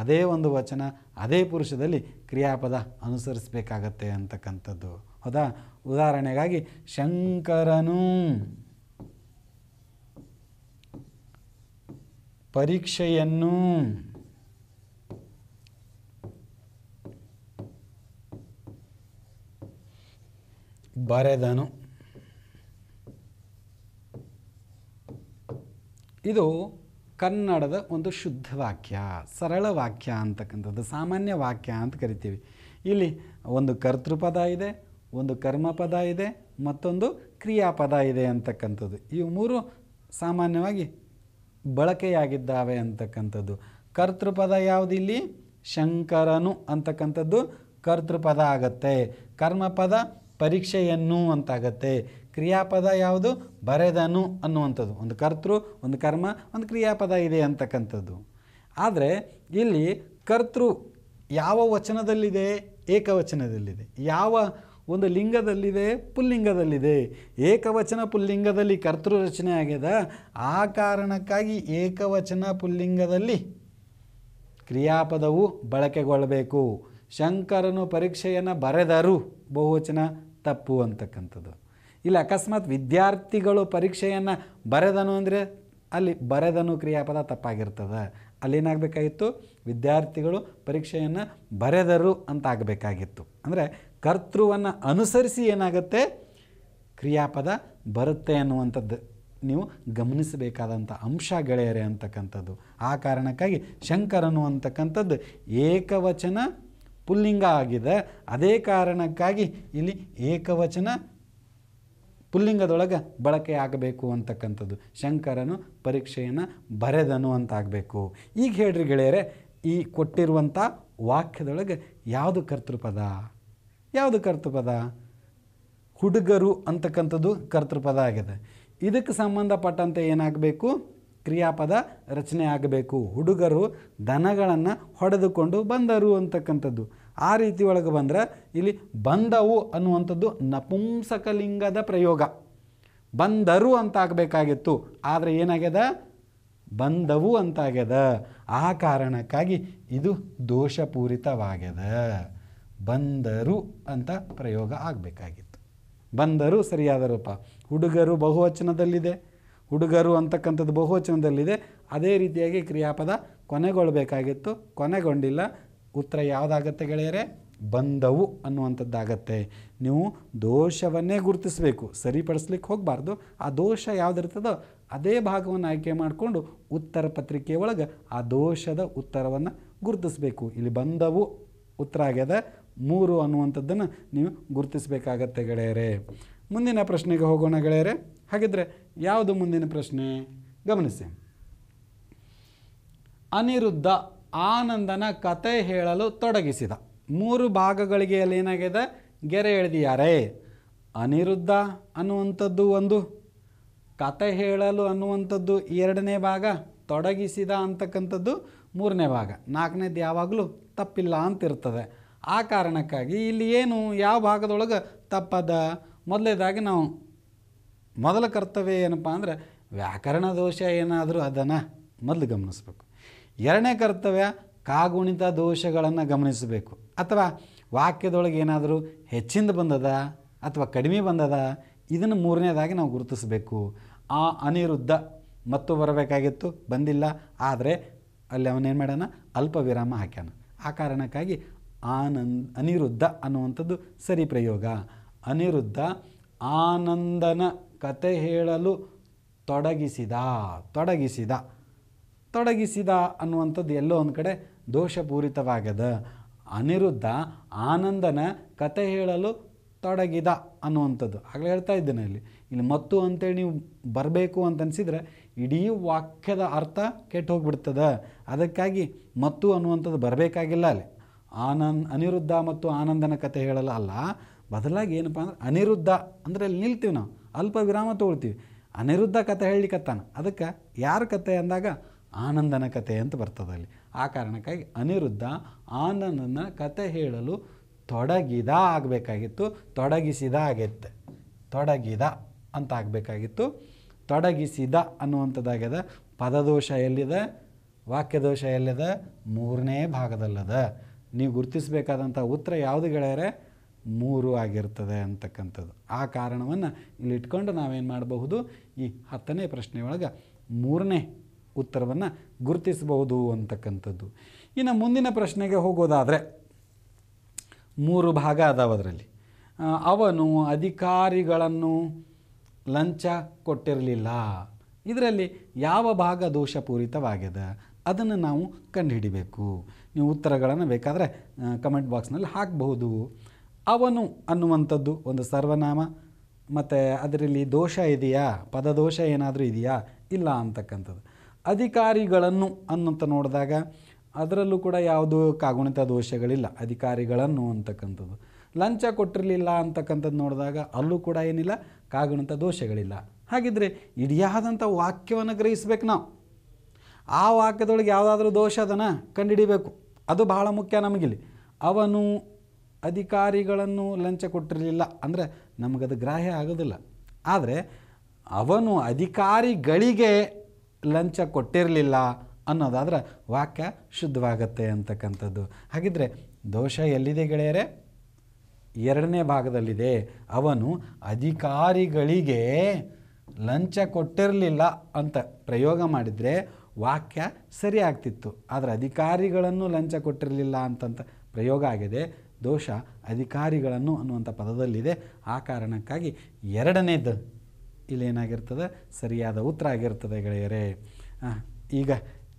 ಅದೇ ಒಂದು ವಚನ ಅದೇ ಪುರುಷದಲ್ಲಿ ಕ್ರಿಯಾಪದ ಅನುಸರಿಸಬೇಕಾಗತ್ತೆ ಅಂತಕ್ಕಂಥದ್ದು ಹೌದಾ ಉದಾಹರಣೆಗಾಗಿ ಶಂಕರನು ಪರೀಕ್ಷೆಯನ್ನು ಬರೆದನು ಇದು ಕನ್ನಡದ ಒಂದು ಶುದ್ಧ ವಾಕ್ಯ ಸರಳ ವಾಕ್ಯ ಅಂತಕ್ಕಂಥದ್ದು ಸಾಮಾನ್ಯ ವಾಕ್ಯ ಅಂತ ಕರಿತೀವಿ ಇಲ್ಲಿ ಒಂದು ಕರ್ತೃಪದ ಇದೆ ಒಂದು ಕರ್ಮಪದ ಇದೆ ಮತ್ತೊಂದು ಕ್ರಿಯಾಪದ ಇದೆ ಅಂತಕ್ಕಂಥದ್ದು ಇವು ಮೂರು ಸಾಮಾನ್ಯವಾಗಿ ಬಳಕೆಯಾಗಿದ್ದಾವೆ ಅಂತಕ್ಕಂಥದ್ದು ಕರ್ತೃಪದ ಯಾವುದಿಲ್ಲಿ ಶಂಕರನು ಅಂತಕ್ಕಂಥದ್ದು ಕರ್ತೃಪದ ಆಗತ್ತೆ ಕರ್ಮಪದ ಪರೀಕ್ಷೆಯನ್ನು ಅಂತಾಗತ್ತೆ ಕ್ರಿಯಾಪದ ಯಾವುದು ಬರೆದನು ಅನ್ನುವಂಥದ್ದು ಒಂದು ಕರ್ತೃ ಒಂದು ಕರ್ಮ ಒಂದು ಕ್ರಿಯಾಪದ ಇದೆ ಅಂತಕ್ಕಂಥದ್ದು ಆದರೆ ಇಲ್ಲಿ ಕರ್ತೃ ಯಾವ ವಚನದಲ್ಲಿದೆ ಏಕವಚನದಲ್ಲಿದೆ ಯಾವ ಒಂದು ಲಿಂಗದಲ್ಲಿದೆ ಪುಲ್ಲಿಂಗದಲ್ಲಿದೆ ಏಕವಚನ ಪುಲ್ಲಿಂಗದಲ್ಲಿ ಕರ್ತೃ ರಚನೆ ಆಗ್ಯದ ಆ ಕಾರಣಕ್ಕಾಗಿ ಏಕವಚನ ಪುಲ್ಲಿಂಗದಲ್ಲಿ ಕ್ರಿಯಾಪದವು ಬಳಕೆಗೊಳ್ಳಬೇಕು ಶಂಕರನು ಪರೀಕ್ಷೆಯನ್ನು ಬರೆದರು ಬಹುವಚನ ತಪ್ಪು ಅಂತಕ್ಕಂಥದ್ದು ಇಲ್ಲಿ ಅಕಸ್ಮಾತ್ ವಿದ್ಯಾರ್ಥಿಗಳು ಪರೀಕ್ಷೆಯನ್ನು ಬರೆದನು ಅಂದರೆ ಅಲ್ಲಿ ಬರೆದನು ಕ್ರಿಯಾಪದ ತಪ್ಪಾಗಿರ್ತದೆ ಅಲ್ಲೇನಾಗಬೇಕಾಗಿತ್ತು ವಿದ್ಯಾರ್ಥಿಗಳು ಪರೀಕ್ಷೆಯನ್ನು ಬರೆದರು ಅಂತ ಆಗಬೇಕಾಗಿತ್ತು ಅಂದರೆ ಕರ್ತೃವನ್ನು ಅನುಸರಿಸಿ ಏನಾಗುತ್ತೆ ಕ್ರಿಯಾಪದ ಬರುತ್ತೆ ಅನ್ನುವಂಥದ್ದು ನೀವು ಗಮನಿಸಬೇಕಾದಂಥ ಅಂಶ ಗೆಳೆಯರೆ ಅಂತಕ್ಕಂಥದ್ದು ಆ ಕಾರಣಕ್ಕಾಗಿ ಶಂಕರ್ ಅನ್ನುವಂಥಕ್ಕಂಥದ್ದು ಏಕವಚನ ಪುಲ್ಲಿಂಗ ಆಗಿದೆ ಅದೇ ಕಾರಣಕ್ಕಾಗಿ ಇಲ್ಲಿ ಏಕವಚನ ಪುಲ್ಲಿಂಗದೊಳಗೆ ಬಳಕೆ ಆಗಬೇಕು ಅಂತಕ್ಕಂಥದ್ದು ಶಂಕರನು ಪರೀಕ್ಷೆಯನ್ನು ಬರೆದನು ಅಂತಾಗಬೇಕು ಈಗ ಹೇಳ್ರಿ ಗೆಳೆಯರೆ ಈ ಕೊಟ್ಟಿರುವಂಥ ವಾಕ್ಯದೊಳಗೆ ಯಾವುದು ಕರ್ತೃಪದ ಯಾವುದು ಕರ್ತೃಪದ ಹುಡುಗರು ಅಂತಕ್ಕಂಥದ್ದು ಕರ್ತೃಪದ ಆಗಿದೆ ಇದಕ್ಕೆ ಸಂಬಂಧಪಟ್ಟಂತೆ ಏನಾಗಬೇಕು ಕ್ರಿಯಾಪದ ರಚನೆ ಆಗಬೇಕು ಹುಡುಗರು ದನಗಳನ್ನು ಹೊಡೆದುಕೊಂಡು ಬಂದರು ಅಂತಕ್ಕಂಥದ್ದು ಆ ರೀತಿ ಒಳಗೆ ಬಂದರೆ ಇಲ್ಲಿ ಬಂದವು ಅನ್ನುವಂಥದ್ದು ನಪುಂಸಕಲಿಂಗದ ಪ್ರಯೋಗ ಬಂದರು ಅಂತ ಆಗಬೇಕಾಗಿತ್ತು ಆದರೆ ಏನಾಗ್ಯದ ಬಂದವು ಅಂತಾಗ್ಯದ ಆ ಕಾರಣಕ್ಕಾಗಿ ಇದು ದೋಷಪೂರಿತವಾಗ್ಯದ ಬಂದರು ಅಂತ ಪ್ರಯೋಗ ಆಗಬೇಕಾಗಿತ್ತು ಬಂದರು ಸರಿಯಾದ ರೂಪ ಹುಡುಗರು ಬಹುವಚನದಲ್ಲಿದೆ ಹುಡುಗರು ಅಂತಕ್ಕಂಥದ್ದು ಬಹುವಚನದಲ್ಲಿದೆ ಅದೇ ರೀತಿಯಾಗಿ ಕ್ರಿಯಾಪದ ಕೊನೆಗೊಳ್ಳಬೇಕಾಗಿತ್ತು ಕೊನೆಗೊಂಡಿಲ್ಲ ಉತ್ತರ ಯಾವುದಾಗತ್ತೆ ಗೆಳೆಯರೆ ಬಂದವು ಅನ್ನುವಂಥದ್ದಾಗತ್ತೆ ನೀವು ದೋಷವನ್ನೇ ಗುರುತಿಸಬೇಕು ಸರಿಪಡಿಸ್ಲಿಕ್ಕೆ ಹೋಗಬಾರ್ದು ಆ ದೋಷ ಯಾವುದಿರ್ತದೋ ಅದೇ ಭಾಗವನ್ನು ಆಯ್ಕೆ ಮಾಡಿಕೊಂಡು ಉತ್ತರ ಪತ್ರಿಕೆ ಒಳಗೆ ಆ ದೋಷದ ಉತ್ತರವನ್ನು ಗುರುತಿಸಬೇಕು ಇಲ್ಲಿ ಬಂದವು ಉತ್ತರ ಆಗ್ಯದ ಮೂರು ಅನ್ನುವಂಥದ್ದನ್ನು ನೀವು ಗುರುತಿಸಬೇಕಾಗತ್ತೆ ಗೆಳೆಯರೆ ಮುಂದಿನ ಪ್ರಶ್ನೆಗೆ ಹೋಗೋಣ ಗೆಳೆಯರೆ ಹಾಗಿದ್ರೆ ಯಾವುದು ಮುಂದಿನ ಪ್ರಶ್ನೆ ಗಮನಿಸಿ ಅನಿರುದ್ಧ ಆನಂದನ ಕತೆ ಹೇಳಲು ತೊಡಗಿಸಿದ ಮೂರು ಭಾಗಗಳಿಗೆ ಅಲ್ಲಿ ಏನಾಗಿದೆ ಗೆರೆ ಎಳೆದಿದ್ದಾರೆ ಅನಿರುದ್ಧ ಅನ್ನುವಂಥದ್ದು ಒಂದು ಕತೆ ಹೇಳಲು ಅನ್ನುವಂಥದ್ದು ಎರಡನೇ ಭಾಗ ತೊಡಗಿಸಿದ ಅಂತಕ್ಕಂಥದ್ದು ಮೂರನೇ ಭಾಗ ನಾಲ್ಕನೇದು ಯಾವಾಗಲೂ ತಪ್ಪಿಲ್ಲ ಅಂತಿರ್ತದೆ ಆ ಕಾರಣಕ್ಕಾಗಿ ಇಲ್ಲಿ ಏನು ಯಾವ ಭಾಗದೊಳಗೆ ತಪ್ಪದ ಮೊದಲೇದಾಗಿ ನಾವು ಮೊದಲ ಕರ್ತವ್ಯ ಏನಪ್ಪ ಅಂದರೆ ವ್ಯಾಕರಣ ದೋಷ ಏನಾದರೂ ಅದನ್ನು ಮೊದಲು ಗಮನಿಸಬೇಕು ಎರಡನೇ ಕರ್ತವ್ಯ ಕಾಗುಣಿತ ದೋಷಗಳನ್ನು ಗಮನಿಸಬೇಕು ಅಥವಾ ವಾಕ್ಯದೊಳಗೆ ಏನಾದರೂ ಹೆಚ್ಚಿಂದ ಬಂದದ ಅಥವಾ ಕಡಿಮೆ ಬಂದದ ಇದನ್ನು ಮೂರನೇದಾಗಿ ನಾವು ಗುರುತಿಸಬೇಕು ಆ ಅನಿರುದ್ಧ ಮತ್ತು ಬರಬೇಕಾಗಿತ್ತು ಬಂದಿಲ್ಲ ಆದರೆ ಅಲ್ಲಿ ಅವನೇನು ಮಾಡೋಣ ಅಲ್ಪ ವಿರಾಮ ಹಾಕ್ಯಾನ ಆ ಕಾರಣಕ್ಕಾಗಿ ಆನಂದ್ ಅನಿರುದ್ಧ ಅನ್ನುವಂಥದ್ದು ಸರಿ ಪ್ರಯೋಗ ಅನಿರುದ್ಧ ಆನಂದನ ಕತೆ ಹೇಳಲು ತೊಡಗಿಸಿದ ತೊಡಗಿಸಿದ ತೊಡಗಿಸಿದ ಅನ್ನುವಂಥದ್ದು ಎಲ್ಲೋ ಒಂದು ಕಡೆ ದೋಷಪೂರಿತವಾಗದ ಅನಿರುದ್ಧ ಆನಂದನ ಕತೆ ಹೇಳಲು ತೊಡಗಿದ ಅನ್ನುವಂಥದ್ದು ಆಗಲೇ ಹೇಳ್ತಾ ಇದ್ದೇನೆ ಇಲ್ಲಿ ಇಲ್ಲಿ ಮತ್ತು ಅಂತೇಳಿ ನೀವು ಬರಬೇಕು ಅಂತ ಅನ್ಸಿದ್ರೆ ಇಡೀ ವಾಕ್ಯದ ಅರ್ಥ ಕೆಟ್ಟು ಹೋಗ್ಬಿಡ್ತದೆ ಅದಕ್ಕಾಗಿ ಮತ್ತು ಅನ್ನುವಂಥದ್ದು ಬರಬೇಕಾಗಿಲ್ಲ ಅಲ್ಲಿ ಆನಂದ್ ಅನಿರುದ್ಧ ಮತ್ತು ಆನಂದನ ಕಥೆ ಹೇಳಲ್ಲ ಅಲ್ಲ ಬದಲಾಗಿ ಏನಪ್ಪ ಅಂದ್ರೆ ಅನಿರುದ್ಧ ಅಂದರೆ ಅಲ್ಲಿ ನಿಲ್ತೀವಿ ನಾವು ಅಲ್ಪ ವಿರಾಮ ತೊಗೊಳ್ತೀವಿ ಅನಿರುದ್ಧ ಕಥೆ ಹೇಳಲಿಕ್ಕತ್ತಾನ ಅದಕ್ಕೆ ಯಾರ ಕತೆ ಅಂದಾಗ ಆನಂದನ ಕಥೆ ಅಂತ ಬರ್ತದೆ ಅಲ್ಲಿ ಆ ಕಾರಣಕ್ಕಾಗಿ ಅನಿರುದ್ಧ ಆನಂದನ ಕತೆ ಹೇಳಲು ತೊಡಗಿದ ಆಗಬೇಕಾಗಿತ್ತು ತೊಡಗಿಸಿದ ಆಗೈತೆ ತೊಡಗಿದ ಅಂತ ಆಗಬೇಕಾಗಿತ್ತು ತೊಡಗಿಸಿದ ಅನ್ನುವಂಥದ್ದಾಗ್ಯದ ಪದದೋಷ ಎಲ್ಲಿದೆ ವಾಕ್ಯದೋಷ ಎಲ್ಲಿದೆ ಮೂರನೇ ಭಾಗದಲ್ಲದ ನೀವು ಗುರುತಿಸಬೇಕಾದಂಥ ಉತ್ತರ ಯಾವುದು ಗೆಳೆಯರೆ ಮೂರು ಆಗಿರ್ತದೆ ಅಂತಕ್ಕಂಥದ್ದು ಆ ಕಾರಣವನ್ನು ಇಲ್ಲಿಟ್ಕೊಂಡು ನಾವೇನು ಮಾಡಬಹುದು ಈ ಹತ್ತನೇ ಪ್ರಶ್ನೆ ಒಳಗೆ ಮೂರನೇ ಉತ್ತರವನ್ನು ಗುರುತಿಸಬಹುದು ಅಂತಕ್ಕಂಥದ್ದು ಇನ್ನು ಮುಂದಿನ ಪ್ರಶ್ನೆಗೆ ಹೋಗೋದಾದರೆ ಮೂರು ಭಾಗ ಅದಾವ ಅದರಲ್ಲಿ ಅವನು ಅಧಿಕಾರಿಗಳನ್ನು ಲಂಚ ಕೊಟ್ಟಿರಲಿಲ್ಲ ಇದರಲ್ಲಿ ಯಾವ ಭಾಗ ದೋಷಪೂರಿತವಾಗಿದೆ ಅದನ್ನು ನಾವು ಕಂಡುಹಿಡಿಬೇಕು ನೀವು ಉತ್ತರಗಳನ್ನು ಬೇಕಾದರೆ ಕಮೆಂಟ್ ಬಾಕ್ಸ್ನಲ್ಲಿ ಹಾಕಬಹುದು ಅವನು ಅನ್ನುವಂಥದ್ದು ಒಂದು ಸರ್ವನಾಮ ಮತ್ತು ಅದರಲ್ಲಿ ದೋಷ ಇದೆಯಾ ಪದದೋಷ ಏನಾದರೂ ಇದೆಯಾ ಇಲ್ಲ ಅಂತಕ್ಕಂಥದ್ದು ಅಧಿಕಾರಿಗಳನ್ನು ಅನ್ನಂತ ನೋಡಿದಾಗ ಅದರಲ್ಲೂ ಕೂಡ ಯಾವುದು ಕಾಗುಣಿತ ದೋಷಗಳಿಲ್ಲ ಅಧಿಕಾರಿಗಳನ್ನು ಅಂತಕ್ಕಂಥದ್ದು ಲಂಚ ಕೊಟ್ಟಿರಲಿಲ್ಲ ಅಂತಕ್ಕಂಥದ್ದು ನೋಡಿದಾಗ ಅಲ್ಲೂ ಕೂಡ ಏನಿಲ್ಲ ಕಾಗುಣಿತ ದೋಷಗಳಿಲ್ಲ ಹಾಗಿದ್ದರೆ ಇಡಿಯಾದಂಥ ವಾಕ್ಯವನ್ನು ಗ್ರಹಿಸ್ಬೇಕು ನಾವು ಆ ವಾಕ್ಯದೊಳಗೆ ಯಾವುದಾದ್ರೂ ದೋಷ ಅದನ್ನು ಕಂಡುಹಿಡಿಬೇಕು ಅದು ಬಹಳ ಮುಖ್ಯ ನಮಗಿಲ್ಲಿ ಅವನು ಅಧಿಕಾರಿಗಳನ್ನು ಲಂಚ ಕೊಟ್ಟಿರಲಿಲ್ಲ ಅಂದರೆ ನಮಗದು ಗ್ರಾಹ್ಯ ಆಗೋದಿಲ್ಲ ಆದರೆ ಅವನು ಅಧಿಕಾರಿಗಳಿಗೆ ಲಂಚ ಕೊಟ್ಟಿರಲಿಲ್ಲ ಅನ್ನೋದಾದ್ರೆ ವಾಕ್ಯ ಶುದ್ಧವಾಗತ್ತೆ ಅಂತಕ್ಕಂಥದ್ದು ಹಾಗಿದ್ರೆ ದೋಷ ಎಲ್ಲಿದೆ ಗೆಳೆಯರೆ ಎರಡನೇ ಭಾಗದಲ್ಲಿದೆ ಅವನು ಅಧಿಕಾರಿಗಳಿಗೆ ಲಂಚ ಕೊಟ್ಟಿರಲಿಲ್ಲ ಅಂತ ಪ್ರಯೋಗ ಮಾಡಿದರೆ ವಾಕ್ಯ ಸರಿ ಆಗ್ತಿತ್ತು ಆದರೆ ಅಧಿಕಾರಿಗಳನ್ನು ಲಂಚ ಕೊಟ್ಟಿರಲಿಲ್ಲ ಅಂತಂತ ಪ್ರಯೋಗ ಆಗಿದೆ ದೋಷ ಅಧಿಕಾರಿಗಳನ್ನು ಅನ್ನುವಂಥ ಪದದಲ್ಲಿದೆ ಆ ಕಾರಣಕ್ಕಾಗಿ ಎರಡನೇದು ಇಲ್ಲೇನಾಗಿರ್ತದೆ ಸರಿಯಾದ ಉತ್ತರ ಆಗಿರ್ತದೆ ಗೆಳೆಯರೇ ಈಗ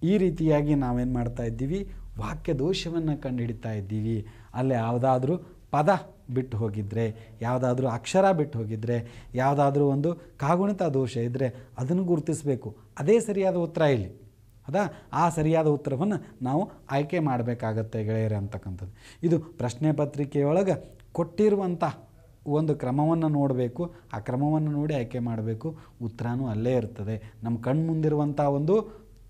ಈ ರೀತಿಯಾಗಿ ನಾವೇನು ಮಾಡ್ತಾ ಇದ್ದೀವಿ ವಾಕ್ಯ ದೋಷವನ್ನು ಕಂಡುಹಿಡಿತಾ ಇದ್ದೀವಿ ಅಲ್ಲಿ ಯಾವುದಾದ್ರೂ ಪದ ಬಿಟ್ಟು ಹೋಗಿದ್ರೆ ಯಾವುದಾದ್ರೂ ಅಕ್ಷರ ಬಿಟ್ಟು ಹೋಗಿದ್ರೆ ಯಾವುದಾದ್ರೂ ಒಂದು ಕಾಗುಣಿತ ದೋಷ ಇದ್ದರೆ ಅದನ್ನು ಗುರುತಿಸಬೇಕು ಅದೇ ಸರಿಯಾದ ಉತ್ತರ ಇಲ್ಲಿ ಹೌದಾ ಆ ಸರಿಯಾದ ಉತ್ತರವನ್ನು ನಾವು ಆಯ್ಕೆ ಮಾಡಬೇಕಾಗತ್ತೆ ಗೆಳೆಯರೆ ಅಂತಕ್ಕಂಥದ್ದು ಇದು ಪ್ರಶ್ನೆ ಪತ್ರಿಕೆಯೊಳಗೆ ಕೊಟ್ಟಿರುವಂಥ ಒಂದು ಕ್ರಮವನ್ನು ನೋಡಬೇಕು ಆ ಕ್ರಮವನ್ನು ನೋಡಿ ಆಯ್ಕೆ ಮಾಡಬೇಕು ಉತ್ತರನೂ ಅಲ್ಲೇ ಇರ್ತದೆ ನಮ್ಮ ಕಣ್ಮುಂದಿರುವಂಥ ಒಂದು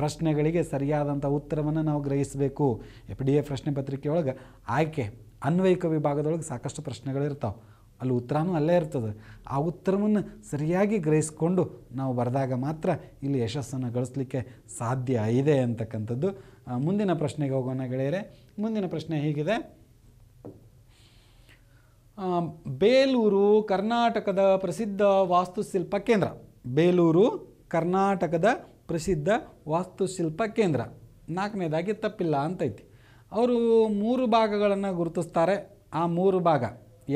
ಪ್ರಶ್ನೆಗಳಿಗೆ ಸರಿಯಾದಂಥ ಉತ್ತರವನ್ನು ನಾವು ಗ್ರಹಿಸಬೇಕು ಎಫ್ ಡಿ ಎ ಪ್ರಶ್ನೆ ಪತ್ರಿಕೆಯೊಳಗೆ ಆಯ್ಕೆ ಅನ್ವಯಿಕ ವಿಭಾಗದೊಳಗೆ ಸಾಕಷ್ಟು ಪ್ರಶ್ನೆಗಳಿರ್ತಾವೆ ಅಲ್ಲಿ ಉತ್ತರನೂ ಅಲ್ಲೇ ಇರ್ತದೆ ಆ ಉತ್ತರವನ್ನು ಸರಿಯಾಗಿ ಗ್ರಹಿಸಿಕೊಂಡು ನಾವು ಬರೆದಾಗ ಮಾತ್ರ ಇಲ್ಲಿ ಯಶಸ್ಸನ್ನು ಗಳಿಸ್ಲಿಕ್ಕೆ ಸಾಧ್ಯ ಇದೆ ಅಂತಕ್ಕಂಥದ್ದು ಮುಂದಿನ ಪ್ರಶ್ನೆಗೆ ಹೋಗೋಣ ಗೆಳೆಯರೆ ಮುಂದಿನ ಪ್ರಶ್ನೆ ಹೀಗಿದೆ ಬೇಲೂರು ಕರ್ನಾಟಕದ ಪ್ರಸಿದ್ಧ ವಾಸ್ತುಶಿಲ್ಪ ಕೇಂದ್ರ ಬೇಲೂರು ಕರ್ನಾಟಕದ ಪ್ರಸಿದ್ಧ ವಾಸ್ತುಶಿಲ್ಪ ಕೇಂದ್ರ ನಾಲ್ಕನೇದಾಗಿ ತಪ್ಪಿಲ್ಲ ಅಂತೈತಿ ಅವರು ಮೂರು ಭಾಗಗಳನ್ನು ಗುರುತಿಸ್ತಾರೆ ಆ ಮೂರು ಭಾಗ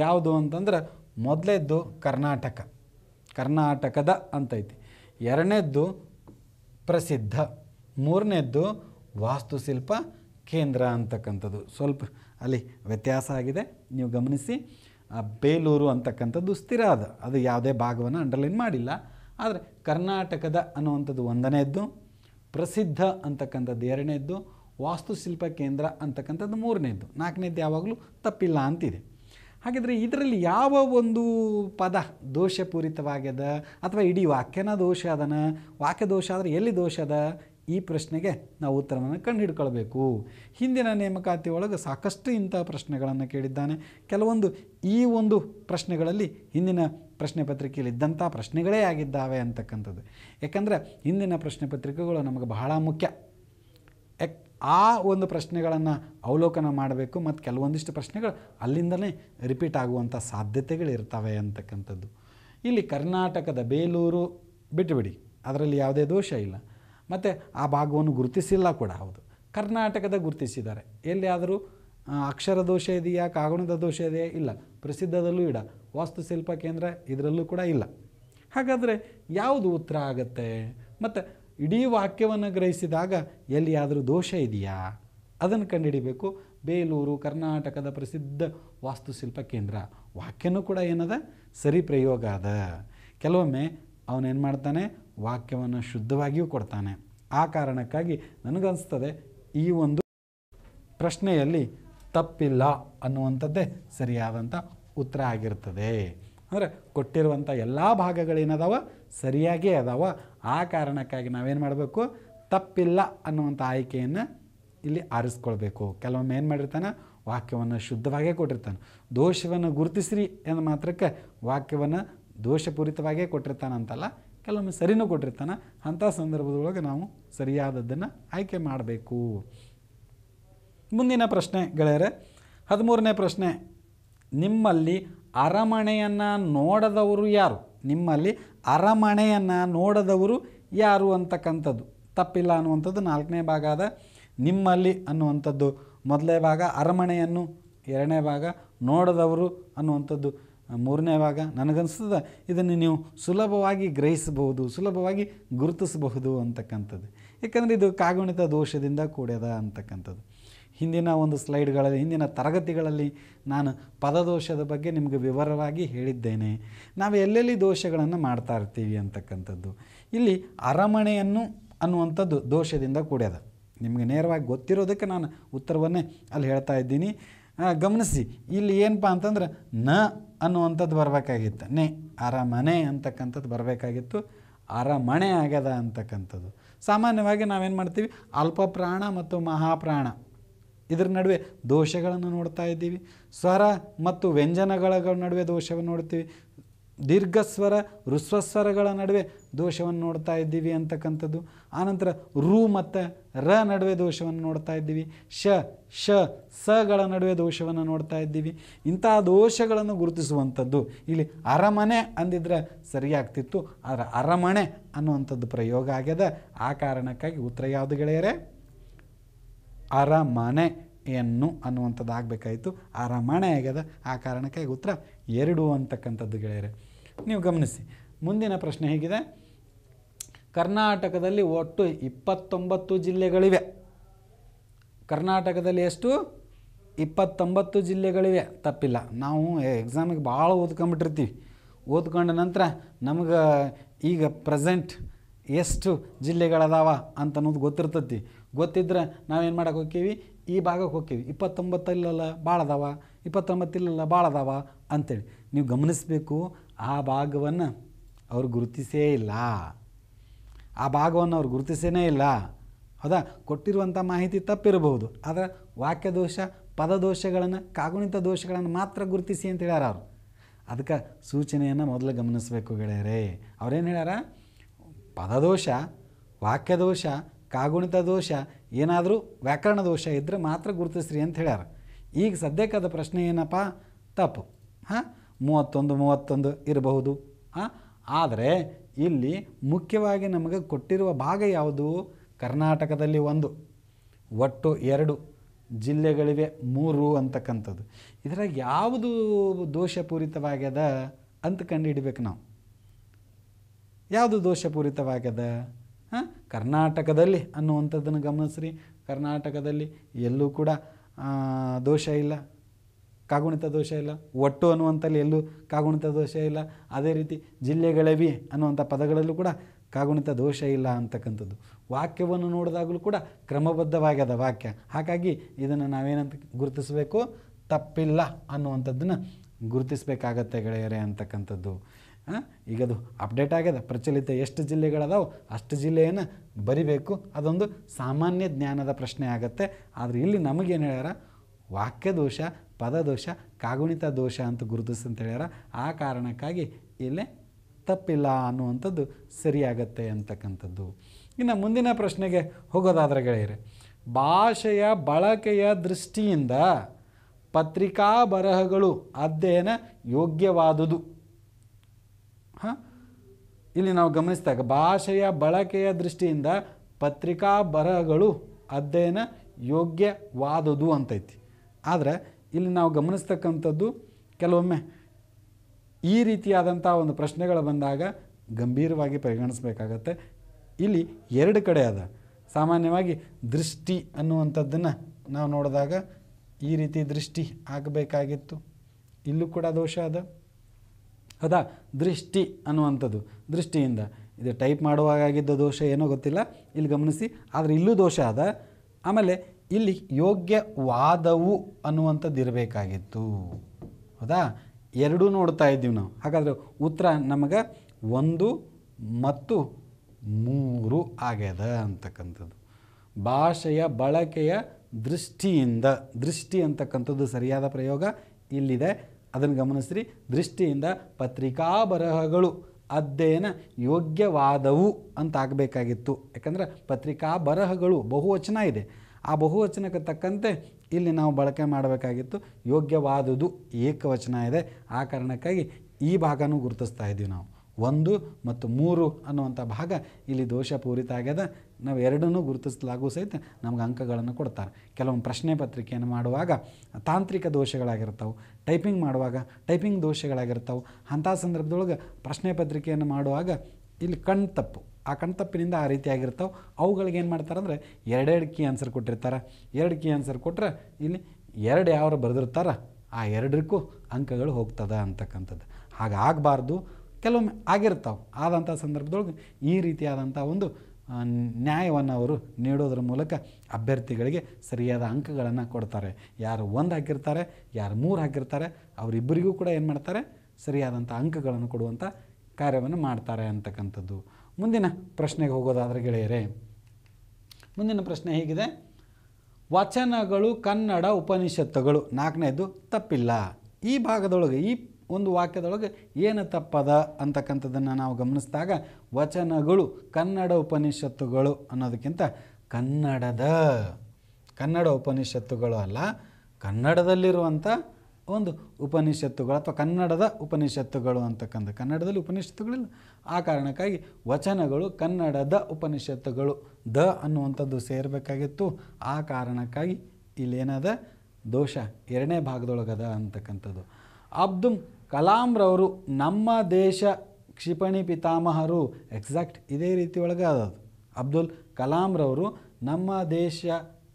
ಯಾವುದು ಅಂತಂದ್ರೆ ಮೊದಲೇದ್ದು ಕರ್ನಾಟಕ ಕರ್ನಾಟಕದ ಅಂತೈತಿ ಎರಡನೇದ್ದು ಪ್ರಸಿದ್ಧ ಮೂರನೇದ್ದು ವಾಸ್ತುಶಿಲ್ಪ ಕೇಂದ್ರ ಅಂತಕ್ಕಂಥದ್ದು ಸ್ವಲ್ಪ ಅಲ್ಲಿ ವ್ಯತ್ಯಾಸ ಆಗಿದೆ ನೀವು ಗಮನಿಸಿ ಬೇಲೂರು ಅಂತಕ್ಕಂಥದ್ದು ಸ್ಥಿರ ಅದ ಅದು ಯಾವುದೇ ಭಾಗವನ್ನು ಅಂಡರ್ಲೈನ್ ಮಾಡಿಲ್ಲ ಆದರೆ ಕರ್ನಾಟಕದ ಅನ್ನುವಂಥದ್ದು ಒಂದನೇದ್ದು ಪ್ರಸಿದ್ಧ ಅಂತಕ್ಕಂಥದ್ದು ಎರಡನೇದ್ದು ವಾಸ್ತುಶಿಲ್ಪ ಕೇಂದ್ರ ಅಂತಕ್ಕಂಥದ್ದು ಮೂರನೇದ್ದು ನಾಲ್ಕನೇದ್ದು ಯಾವಾಗಲೂ ತಪ್ಪಿಲ್ಲ ಅಂತಿದೆ ಹಾಗಿದ್ರೆ ಇದರಲ್ಲಿ ಯಾವ ಒಂದು ಪದ ದೋಷಪೂರಿತವಾಗ್ಯದ ಅಥವಾ ಇಡೀ ವಾಕ್ಯನ ದೋಷ ಅದನ ವಾಕ್ಯ ದೋಷ ಆದರೆ ಎಲ್ಲಿ ದೋಷ ಅದ ಈ ಪ್ರಶ್ನೆಗೆ ನಾವು ಉತ್ತರವನ್ನು ಕಂಡುಹಿಡ್ಕೊಳ್ಬೇಕು ಹಿಂದಿನ ನೇಮಕಾತಿ ಒಳಗೆ ಸಾಕಷ್ಟು ಇಂಥ ಪ್ರಶ್ನೆಗಳನ್ನು ಕೇಳಿದ್ದಾನೆ ಕೆಲವೊಂದು ಈ ಒಂದು ಪ್ರಶ್ನೆಗಳಲ್ಲಿ ಹಿಂದಿನ ಪ್ರಶ್ನೆ ಪತ್ರಿಕೆಯಲ್ಲಿ ಇದ್ದಂಥ ಪ್ರಶ್ನೆಗಳೇ ಆಗಿದ್ದಾವೆ ಅಂತಕ್ಕಂಥದ್ದು ಯಾಕಂದರೆ ಹಿಂದಿನ ಪ್ರಶ್ನೆ ಪತ್ರಿಕೆಗಳು ನಮಗೆ ಬಹಳ ಮುಖ್ಯ ಆ ಒಂದು ಪ್ರಶ್ನೆಗಳನ್ನು ಅವಲೋಕನ ಮಾಡಬೇಕು ಮತ್ತು ಕೆಲವೊಂದಿಷ್ಟು ಪ್ರಶ್ನೆಗಳು ಅಲ್ಲಿಂದಲೇ ರಿಪೀಟ್ ಆಗುವಂಥ ಸಾಧ್ಯತೆಗಳಿರ್ತವೆ ಅಂತಕ್ಕಂಥದ್ದು ಇಲ್ಲಿ ಕರ್ನಾಟಕದ ಬೇಲೂರು ಬಿಟ್ಟುಬಿಡಿ ಅದರಲ್ಲಿ ಯಾವುದೇ ದೋಷ ಇಲ್ಲ ಮತ್ತು ಆ ಭಾಗವನ್ನು ಗುರುತಿಸಿಲ್ಲ ಕೂಡ ಹೌದು ಕರ್ನಾಟಕದ ಗುರುತಿಸಿದ್ದಾರೆ ಎಲ್ಲಿಯಾದರೂ ಅಕ್ಷರ ದೋಷ ಇದೆಯಾ ಕಾಗುಣದ ದೋಷ ಇದೆಯಾ ಇಲ್ಲ ಪ್ರಸಿದ್ಧದಲ್ಲೂ ಇಡ ವಾಸ್ತುಶಿಲ್ಪ ಕೇಂದ್ರ ಇದರಲ್ಲೂ ಕೂಡ ಇಲ್ಲ ಹಾಗಾದರೆ ಯಾವುದು ಉತ್ತರ ಆಗುತ್ತೆ ಮತ್ತು ಇಡೀ ವಾಕ್ಯವನ್ನು ಗ್ರಹಿಸಿದಾಗ ಎಲ್ಲಿಯಾದರೂ ದೋಷ ಇದೆಯಾ ಅದನ್ನು ಕಂಡುಹಿಡಿಬೇಕು ಬೇಲೂರು ಕರ್ನಾಟಕದ ಪ್ರಸಿದ್ಧ ವಾಸ್ತುಶಿಲ್ಪ ಕೇಂದ್ರ ವಾಕ್ಯನೂ ಕೂಡ ಏನದ ಸರಿ ಪ್ರಯೋಗ ಅದ ಕೆಲವೊಮ್ಮೆ ಅವನೇನು ಮಾಡ್ತಾನೆ ವಾಕ್ಯವನ್ನು ಶುದ್ಧವಾಗಿಯೂ ಕೊಡ್ತಾನೆ ಆ ಕಾರಣಕ್ಕಾಗಿ ನನಗನ್ಸ್ತದೆ ಈ ಒಂದು ಪ್ರಶ್ನೆಯಲ್ಲಿ ತಪ್ಪಿಲ್ಲ ಅನ್ನುವಂಥದ್ದೇ ಸರಿಯಾದಂಥ ಉತ್ತರ ಆಗಿರ್ತದೆ ಅಂದರೆ ಕೊಟ್ಟಿರುವಂಥ ಎಲ್ಲ ಭಾಗಗಳೇನದಾವ ಸರಿಯಾಗೇ ಅದಾವ ಆ ಕಾರಣಕ್ಕಾಗಿ ನಾವೇನು ಮಾಡಬೇಕು ತಪ್ಪಿಲ್ಲ ಅನ್ನುವಂಥ ಆಯ್ಕೆಯನ್ನು ಇಲ್ಲಿ ಆರಿಸ್ಕೊಳ್ಬೇಕು ಕೆಲವೊಮ್ಮೆ ಏನು ಮಾಡಿರ್ತಾನೆ ವಾಕ್ಯವನ್ನು ಶುದ್ಧವಾಗೇ ಕೊಟ್ಟಿರ್ತಾನೆ ದೋಷವನ್ನು ಗುರುತಿಸ್ರಿ ಎಂದ ಮಾತ್ರಕ್ಕೆ ವಾಕ್ಯವನ್ನು ದೋಷಪೂರಿತವಾಗೇ ಅಂತಲ್ಲ ಕೆಲವೊಮ್ಮೆ ಸರಿನೂ ಕೊಟ್ಟಿರ್ತಾನೆ ಅಂಥ ಸಂದರ್ಭದೊಳಗೆ ನಾವು ಸರಿಯಾದದ್ದನ್ನು ಆಯ್ಕೆ ಮಾಡಬೇಕು ಮುಂದಿನ ಪ್ರಶ್ನೆ ಗೆಳೆಯರೆ ಹದಿಮೂರನೇ ಪ್ರಶ್ನೆ ನಿಮ್ಮಲ್ಲಿ ಅರಮನೆಯನ್ನು ನೋಡದವರು ಯಾರು ನಿಮ್ಮಲ್ಲಿ ಅರಮನೆಯನ್ನು ನೋಡದವರು ಯಾರು ಅಂತಕ್ಕಂಥದ್ದು ತಪ್ಪಿಲ್ಲ ಅನ್ನುವಂಥದ್ದು ನಾಲ್ಕನೇ ಭಾಗ ಆದ ನಿಮ್ಮಲ್ಲಿ ಅನ್ನುವಂಥದ್ದು ಮೊದಲನೇ ಭಾಗ ಅರಮನೆಯನ್ನು ಎರಡನೇ ಭಾಗ ನೋಡದವರು ಅನ್ನುವಂಥದ್ದು ಮೂರನೇ ಭಾಗ ನನಗನ್ನಿಸ್ತದೆ ಇದನ್ನು ನೀವು ಸುಲಭವಾಗಿ ಗ್ರಹಿಸಬಹುದು ಸುಲಭವಾಗಿ ಗುರುತಿಸಬಹುದು ಅಂತಕ್ಕಂಥದ್ದು ಏಕೆಂದರೆ ಇದು ಕಾಗುಣಿತ ದೋಷದಿಂದ ಕೂಡ್ಯದ ಅಂತಕ್ಕಂಥದ್ದು ಹಿಂದಿನ ಒಂದು ಸ್ಲೈಡ್ಗಳಲ್ಲಿ ಹಿಂದಿನ ತರಗತಿಗಳಲ್ಲಿ ನಾನು ಪದದೋಷದ ಬಗ್ಗೆ ನಿಮಗೆ ವಿವರವಾಗಿ ಹೇಳಿದ್ದೇನೆ ನಾವು ಎಲ್ಲೆಲ್ಲಿ ದೋಷಗಳನ್ನು ಮಾಡ್ತಾ ಇರ್ತೀವಿ ಅಂತಕ್ಕಂಥದ್ದು ಇಲ್ಲಿ ಅರಮಣೆಯನ್ನು ಅನ್ನುವಂಥದ್ದು ದೋಷದಿಂದ ಕೂಡ್ಯದ ನಿಮಗೆ ನೇರವಾಗಿ ಗೊತ್ತಿರೋದಕ್ಕೆ ನಾನು ಉತ್ತರವನ್ನೇ ಅಲ್ಲಿ ಹೇಳ್ತಾ ಇದ್ದೀನಿ ಗಮನಿಸಿ ಇಲ್ಲಿ ಏನಪ್ಪ ಅಂತಂದ್ರೆ ನ ಅನ್ನುವಂಥದ್ದು ಬರಬೇಕಾಗಿತ್ತು ನೆ ಅರಮನೆ ಅಂತಕ್ಕಂಥದ್ದು ಬರಬೇಕಾಗಿತ್ತು ಅರಮಣೆ ಆಗ್ಯದ ಅಂತಕ್ಕಂಥದ್ದು ಸಾಮಾನ್ಯವಾಗಿ ನಾವೇನು ಮಾಡ್ತೀವಿ ಅಲ್ಪ ಪ್ರಾಣ ಮತ್ತು ಮಹಾಪ್ರಾಣ ಇದರ ನಡುವೆ ದೋಷಗಳನ್ನು ನೋಡ್ತಾ ಇದ್ದೀವಿ ಸ್ವರ ಮತ್ತು ವ್ಯಂಜನಗಳ ನಡುವೆ ದೋಷವನ್ನು ನೋಡ್ತೀವಿ ದೀರ್ಘಸ್ವರ ಋಸ್ವಸ್ವರಗಳ ನಡುವೆ ದೋಷವನ್ನು ನೋಡ್ತಾ ಇದ್ದೀವಿ ಅಂತಕ್ಕಂಥದ್ದು ಆನಂತರ ರು ಮತ್ತು ರ ನಡುವೆ ದೋಷವನ್ನು ನೋಡ್ತಾ ಇದ್ದೀವಿ ಶ ಶ ಸಗಳ ನಡುವೆ ದೋಷವನ್ನು ನೋಡ್ತಾ ಇದ್ದೀವಿ ಇಂತಹ ದೋಷಗಳನ್ನು ಗುರುತಿಸುವಂಥದ್ದು ಇಲ್ಲಿ ಅರಮನೆ ಅಂದಿದ್ರೆ ಸರಿಯಾಗ್ತಿತ್ತು ಆದರೆ ಅರಮನೆ ಅನ್ನುವಂಥದ್ದು ಪ್ರಯೋಗ ಆಗ್ಯದ ಆ ಕಾರಣಕ್ಕಾಗಿ ಉತ್ತರ ಯಾವುದು ಗೆಳೆಯರೇ ಅರಮನೆ ಅನ್ನುವಂಥದ್ದು ಆಗಬೇಕಾಯಿತು ಅರಮನೆ ಆಗ್ಯದ ಆ ಕಾರಣಕ್ಕೆ ಉತ್ತರ ಎರಡು ಅಂತಕ್ಕಂಥದ್ದು ಗೆಳೆಯರೆ ನೀವು ಗಮನಿಸಿ ಮುಂದಿನ ಪ್ರಶ್ನೆ ಹೇಗಿದೆ ಕರ್ನಾಟಕದಲ್ಲಿ ಒಟ್ಟು ಇಪ್ಪತ್ತೊಂಬತ್ತು ಜಿಲ್ಲೆಗಳಿವೆ ಕರ್ನಾಟಕದಲ್ಲಿ ಎಷ್ಟು ಇಪ್ಪತ್ತೊಂಬತ್ತು ಜಿಲ್ಲೆಗಳಿವೆ ತಪ್ಪಿಲ್ಲ ನಾವು ಎಕ್ಸಾಮಿಗೆ ಭಾಳ ಓದ್ಕೊಂಬಿಟ್ಟಿರ್ತೀವಿ ಓದ್ಕೊಂಡ ನಂತರ ನಮ್ಗೆ ಈಗ ಪ್ರೆಸೆಂಟ್ ಎಷ್ಟು ಜಿಲ್ಲೆಗಳದಾವ ಅಂತನ್ನೋದು ಗೊತ್ತಿರ್ತತಿ ಗೊತ್ತಿದ್ರೆ ನಾವೇನು ಮಾಡೋಕ್ಕೆ ಹೋಗ್ತೀವಿ ಈ ಭಾಗಕ್ಕೆ ಹೋಗ್ತೀವಿ ಇಪ್ಪತ್ತೊಂಬತ್ತಲ್ಲ ಭಾಳ ಅದಾವ ಇಪ್ಪತ್ತೊಂಬತ್ತಿಲ್ಲ ಭಾಳ ಅದಾವ ಅಂಥೇಳಿ ನೀವು ಗಮನಿಸಬೇಕು ಆ ಭಾಗವನ್ನು ಅವ್ರು ಗುರುತಿಸೇ ಇಲ್ಲ ಆ ಭಾಗವನ್ನು ಅವ್ರು ಗುರುತಿಸೇ ಇಲ್ಲ ಹೌದಾ ಕೊಟ್ಟಿರುವಂಥ ಮಾಹಿತಿ ತಪ್ಪಿರಬಹುದು ಆದರೆ ವಾಕ್ಯದೋಷ ಪದದೋಷಗಳನ್ನು ಕಾಗುಣಿತ ದೋಷಗಳನ್ನು ಮಾತ್ರ ಗುರುತಿಸಿ ಅಂತ ಹೇಳ್ಯಾರ ಅವರು ಅದಕ್ಕೆ ಸೂಚನೆಯನ್ನು ಮೊದಲು ಗಮನಿಸಬೇಕು ಗೆಳೆಯರೇ ಅವ್ರೇನು ಹೇಳ್ಯಾರ ಪದದೋಷ ವಾಕ್ಯದೋಷ ಕಾಗುಣಿತ ದೋಷ ಏನಾದರೂ ವ್ಯಾಕರಣ ದೋಷ ಇದ್ದರೆ ಮಾತ್ರ ಗುರುತಿಸ್ರಿ ಅಂತ ಹೇಳ್ಯಾರ ಈಗ ಸದ್ಯಕ್ಕಾದ ಪ್ರಶ್ನೆ ಏನಪ್ಪ ತಪ್ಪು ಹಾಂ ಮೂವತ್ತೊಂದು ಮೂವತ್ತೊಂದು ಇರಬಹುದು ಹಾಂ ಆದರೆ ಇಲ್ಲಿ ಮುಖ್ಯವಾಗಿ ನಮಗೆ ಕೊಟ್ಟಿರುವ ಭಾಗ ಯಾವುದು ಕರ್ನಾಟಕದಲ್ಲಿ ಒಂದು ಒಟ್ಟು ಎರಡು ಜಿಲ್ಲೆಗಳಿವೆ ಮೂರು ಅಂತಕ್ಕಂಥದ್ದು ಇದರಾಗ ಯಾವುದು ದೋಷಪೂರಿತವಾಗ್ಯದ ಅಂತ ಕಂಡುಹಿಡಬೇಕು ನಾವು ಯಾವುದು ದೋಷಪೂರಿತವಾಗ್ಯದ ಹಾಂ ಕರ್ನಾಟಕದಲ್ಲಿ ಅನ್ನುವಂಥದ್ದನ್ನು ಗಮನಿಸ್ರಿ ಕರ್ನಾಟಕದಲ್ಲಿ ಎಲ್ಲೂ ಕೂಡ ದೋಷ ಇಲ್ಲ ಕಾಗುಣಿತ ದೋಷ ಇಲ್ಲ ಒಟ್ಟು ಅನ್ನುವಂಥಲ್ಲಿ ಎಲ್ಲೂ ಕಾಗುಣಿತ ದೋಷ ಇಲ್ಲ ಅದೇ ರೀತಿ ಜಿಲ್ಲೆಗಳವಿ ಅನ್ನುವಂಥ ಪದಗಳಲ್ಲೂ ಕೂಡ ಕಾಗುಣಿತ ದೋಷ ಇಲ್ಲ ಅಂತಕ್ಕಂಥದ್ದು ವಾಕ್ಯವನ್ನು ನೋಡಿದಾಗಲೂ ಕೂಡ ಕ್ರಮಬದ್ಧವಾಗ್ಯದ ವಾಕ್ಯ ಹಾಗಾಗಿ ಇದನ್ನು ನಾವೇನಂತ ಗುರುತಿಸಬೇಕು ತಪ್ಪಿಲ್ಲ ಅನ್ನುವಂಥದ್ದನ್ನು ಗುರುತಿಸಬೇಕಾಗತ್ತೆ ಗೆಳೆಯರೇ ಅಂತಕ್ಕಂಥದ್ದು ಈಗ ಅದು ಅಪ್ಡೇಟ್ ಆಗ್ಯದ ಪ್ರಚಲಿತ ಎಷ್ಟು ಜಿಲ್ಲೆಗಳದಾವೋ ಅಷ್ಟು ಜಿಲ್ಲೆಯನ್ನು ಬರಿಬೇಕು ಅದೊಂದು ಸಾಮಾನ್ಯ ಜ್ಞಾನದ ಪ್ರಶ್ನೆ ಆಗುತ್ತೆ ಆದರೆ ಇಲ್ಲಿ ನಮಗೇನು ಹೇಳ್ಯಾರ ವಾಕ್ಯದೋಷ ಪದದೋಷ ಕಾಗುಣಿತ ದೋಷ ಅಂತ ಅಂತ ಹೇಳ್ಯಾರ ಆ ಕಾರಣಕ್ಕಾಗಿ ಇಲ್ಲೇ ತಪ್ಪಿಲ್ಲ ಅನ್ನುವಂಥದ್ದು ಸರಿಯಾಗತ್ತೆ ಅಂತಕ್ಕಂಥದ್ದು ಇನ್ನು ಮುಂದಿನ ಪ್ರಶ್ನೆಗೆ ಹೋಗೋದಾದ್ರೆ ಗೆಳೆಯರೆ ಭಾಷೆಯ ಬಳಕೆಯ ದೃಷ್ಟಿಯಿಂದ ಪತ್ರಿಕಾ ಬರಹಗಳು ಅಧ್ಯಯನ ಯೋಗ್ಯವಾದುದು ಇಲ್ಲಿ ನಾವು ಗಮನಿಸಿದಾಗ ಭಾಷೆಯ ಬಳಕೆಯ ದೃಷ್ಟಿಯಿಂದ ಪತ್ರಿಕಾ ಬರಹಗಳು ಅಧ್ಯಯನ ಯೋಗ್ಯವಾದುದು ಅಂತೈತಿ ಆದರೆ ಇಲ್ಲಿ ನಾವು ಗಮನಿಸ್ತಕ್ಕಂಥದ್ದು ಕೆಲವೊಮ್ಮೆ ಈ ರೀತಿಯಾದಂಥ ಒಂದು ಪ್ರಶ್ನೆಗಳು ಬಂದಾಗ ಗಂಭೀರವಾಗಿ ಪರಿಗಣಿಸಬೇಕಾಗತ್ತೆ ಇಲ್ಲಿ ಎರಡು ಕಡೆ ಅದ ಸಾಮಾನ್ಯವಾಗಿ ದೃಷ್ಟಿ ಅನ್ನುವಂಥದ್ದನ್ನು ನಾವು ನೋಡಿದಾಗ ಈ ರೀತಿ ದೃಷ್ಟಿ ಆಗಬೇಕಾಗಿತ್ತು ಇಲ್ಲೂ ಕೂಡ ದೋಷ ಅದ ಹೌದಾ ದೃಷ್ಟಿ ಅನ್ನುವಂಥದ್ದು ದೃಷ್ಟಿಯಿಂದ ಇದು ಟೈಪ್ ಆಗಿದ್ದ ದೋಷ ಏನೋ ಗೊತ್ತಿಲ್ಲ ಇಲ್ಲಿ ಗಮನಿಸಿ ಆದರೆ ಇಲ್ಲೂ ದೋಷ ಅದ ಆಮೇಲೆ ಇಲ್ಲಿ ಯೋಗ್ಯವಾದವು ಅನ್ನುವಂಥದ್ದು ಇರಬೇಕಾಗಿತ್ತು ಹೌದಾ ಎರಡೂ ನೋಡ್ತಾ ಇದ್ದೀವಿ ನಾವು ಹಾಗಾದರೆ ಉತ್ತರ ನಮಗೆ ಒಂದು ಮತ್ತು ಮೂರು ಆಗ್ಯದ ಅಂತಕ್ಕಂಥದ್ದು ಭಾಷೆಯ ಬಳಕೆಯ ದೃಷ್ಟಿಯಿಂದ ದೃಷ್ಟಿ ಅಂತಕ್ಕಂಥದ್ದು ಸರಿಯಾದ ಪ್ರಯೋಗ ಇಲ್ಲಿದೆ ಅದನ್ನು ಗಮನಿಸ್ರಿ ದೃಷ್ಟಿಯಿಂದ ಪತ್ರಿಕಾ ಬರಹಗಳು ಅಧ್ಯಯನ ಯೋಗ್ಯವಾದವು ಅಂತ ಆಗಬೇಕಾಗಿತ್ತು ಯಾಕಂದರೆ ಪತ್ರಿಕಾ ಬರಹಗಳು ಬಹುವಚನ ಇದೆ ಆ ಬಹುವಚನಕ್ಕೆ ತಕ್ಕಂತೆ ಇಲ್ಲಿ ನಾವು ಬಳಕೆ ಮಾಡಬೇಕಾಗಿತ್ತು ಯೋಗ್ಯವಾದುದು ಏಕವಚನ ಇದೆ ಆ ಕಾರಣಕ್ಕಾಗಿ ಈ ಭಾಗನೂ ಗುರುತಿಸ್ತಾ ಇದ್ದೀವಿ ನಾವು ಒಂದು ಮತ್ತು ಮೂರು ಅನ್ನುವಂಥ ಭಾಗ ಇಲ್ಲಿ ದೋಷಪೂರಿತ ಆಗ್ಯದ ನಾವು ಎರಡನ್ನೂ ಗುರುತಿಸಲಾಗುವ ಸಹಿತ ನಮ್ಗೆ ಅಂಕಗಳನ್ನು ಕೊಡ್ತಾರೆ ಕೆಲವೊಂದು ಪ್ರಶ್ನೆ ಪತ್ರಿಕೆಯನ್ನು ಮಾಡುವಾಗ ತಾಂತ್ರಿಕ ದೋಷಗಳಾಗಿರ್ತಾವೆ ಟೈಪಿಂಗ್ ಮಾಡುವಾಗ ಟೈಪಿಂಗ್ ದೋಷಗಳಾಗಿರ್ತಾವೆ ಅಂಥ ಸಂದರ್ಭದೊಳಗೆ ಪ್ರಶ್ನೆ ಪತ್ರಿಕೆಯನ್ನು ಮಾಡುವಾಗ ಇಲ್ಲಿ ಕಣ್ ತಪ್ಪು ಆ ಕಣ್ತಪ್ಪಿನಿಂದ ಆ ರೀತಿಯಾಗಿರ್ತಾವೆ ಅವುಗಳಿಗೆ ಏನು ಮಾಡ್ತಾರೆ ಅಂದರೆ ಎರಡೆರಡು ಕೀ ಆನ್ಸರ್ ಕೊಟ್ಟಿರ್ತಾರೆ ಎರಡು ಕೀ ಆನ್ಸರ್ ಕೊಟ್ಟರೆ ಇಲ್ಲಿ ಎರಡು ಯಾರು ಬರೆದಿರ್ತಾರ ಆ ಎರಡಕ್ಕೂ ಅಂಕಗಳು ಹೋಗ್ತದ ಅಂತಕ್ಕಂಥದ್ದು ಹಾಗಾಗಬಾರ್ದು ಕೆಲವೊಮ್ಮೆ ಆಗಿರ್ತಾವೆ ಆದಂಥ ಸಂದರ್ಭದೊಳಗೆ ಈ ರೀತಿಯಾದಂಥ ಒಂದು ನ್ಯಾಯವನ್ನು ಅವರು ನೀಡೋದ್ರ ಮೂಲಕ ಅಭ್ಯರ್ಥಿಗಳಿಗೆ ಸರಿಯಾದ ಅಂಕಗಳನ್ನು ಕೊಡ್ತಾರೆ ಯಾರು ಒಂದು ಹಾಕಿರ್ತಾರೆ ಯಾರು ಮೂರು ಹಾಕಿರ್ತಾರೆ ಅವರಿಬ್ಬರಿಗೂ ಕೂಡ ಏನು ಮಾಡ್ತಾರೆ ಸರಿಯಾದಂಥ ಅಂಕಗಳನ್ನು ಕೊಡುವಂಥ ಕಾರ್ಯವನ್ನು ಮಾಡ್ತಾರೆ ಅಂತಕ್ಕಂಥದ್ದು ಮುಂದಿನ ಪ್ರಶ್ನೆಗೆ ಹೋಗೋದಾದರೆ ಗೆಳೆಯರೇ ಮುಂದಿನ ಪ್ರಶ್ನೆ ಹೇಗಿದೆ ವಚನಗಳು ಕನ್ನಡ ಉಪನಿಷತ್ತುಗಳು ನಾಲ್ಕನೇದು ತಪ್ಪಿಲ್ಲ ಈ ಭಾಗದೊಳಗೆ ಈ ಒಂದು ವಾಕ್ಯದೊಳಗೆ ಏನು ತಪ್ಪದ ಅಂತಕ್ಕಂಥದ್ದನ್ನು ನಾವು ಗಮನಿಸಿದಾಗ ವಚನಗಳು ಕನ್ನಡ ಉಪನಿಷತ್ತುಗಳು ಅನ್ನೋದಕ್ಕಿಂತ ಕನ್ನಡದ ಕನ್ನಡ ಉಪನಿಷತ್ತುಗಳು ಅಲ್ಲ ಕನ್ನಡದಲ್ಲಿರುವಂಥ ಒಂದು ಉಪನಿಷತ್ತುಗಳು ಅಥವಾ ಕನ್ನಡದ ಉಪನಿಷತ್ತುಗಳು ಅಂತಕ್ಕಂಥ ಕನ್ನಡದಲ್ಲಿ ಉಪನಿಷತ್ತುಗಳಿಲ್ಲ ಆ ಕಾರಣಕ್ಕಾಗಿ ವಚನಗಳು ಕನ್ನಡದ ಉಪನಿಷತ್ತುಗಳು ದ ಅನ್ನುವಂಥದ್ದು ಸೇರಬೇಕಾಗಿತ್ತು ಆ ಕಾರಣಕ್ಕಾಗಿ ಇಲ್ಲೇನದ ದೋಷ ಎರಡನೇ ಭಾಗದೊಳಗದ ಅಂತಕ್ಕಂಥದ್ದು ಅಬ್ದುಲ್ ರವರು ನಮ್ಮ ದೇಶ ಕ್ಷಿಪಣಿ ಪಿತಾಮಹರು ಎಕ್ಸಾಕ್ಟ್ ಇದೇ ರೀತಿ ಒಳಗೆ ಅದು ಅಬ್ದುಲ್ ಕಲಾಂರವರು ನಮ್ಮ ದೇಶ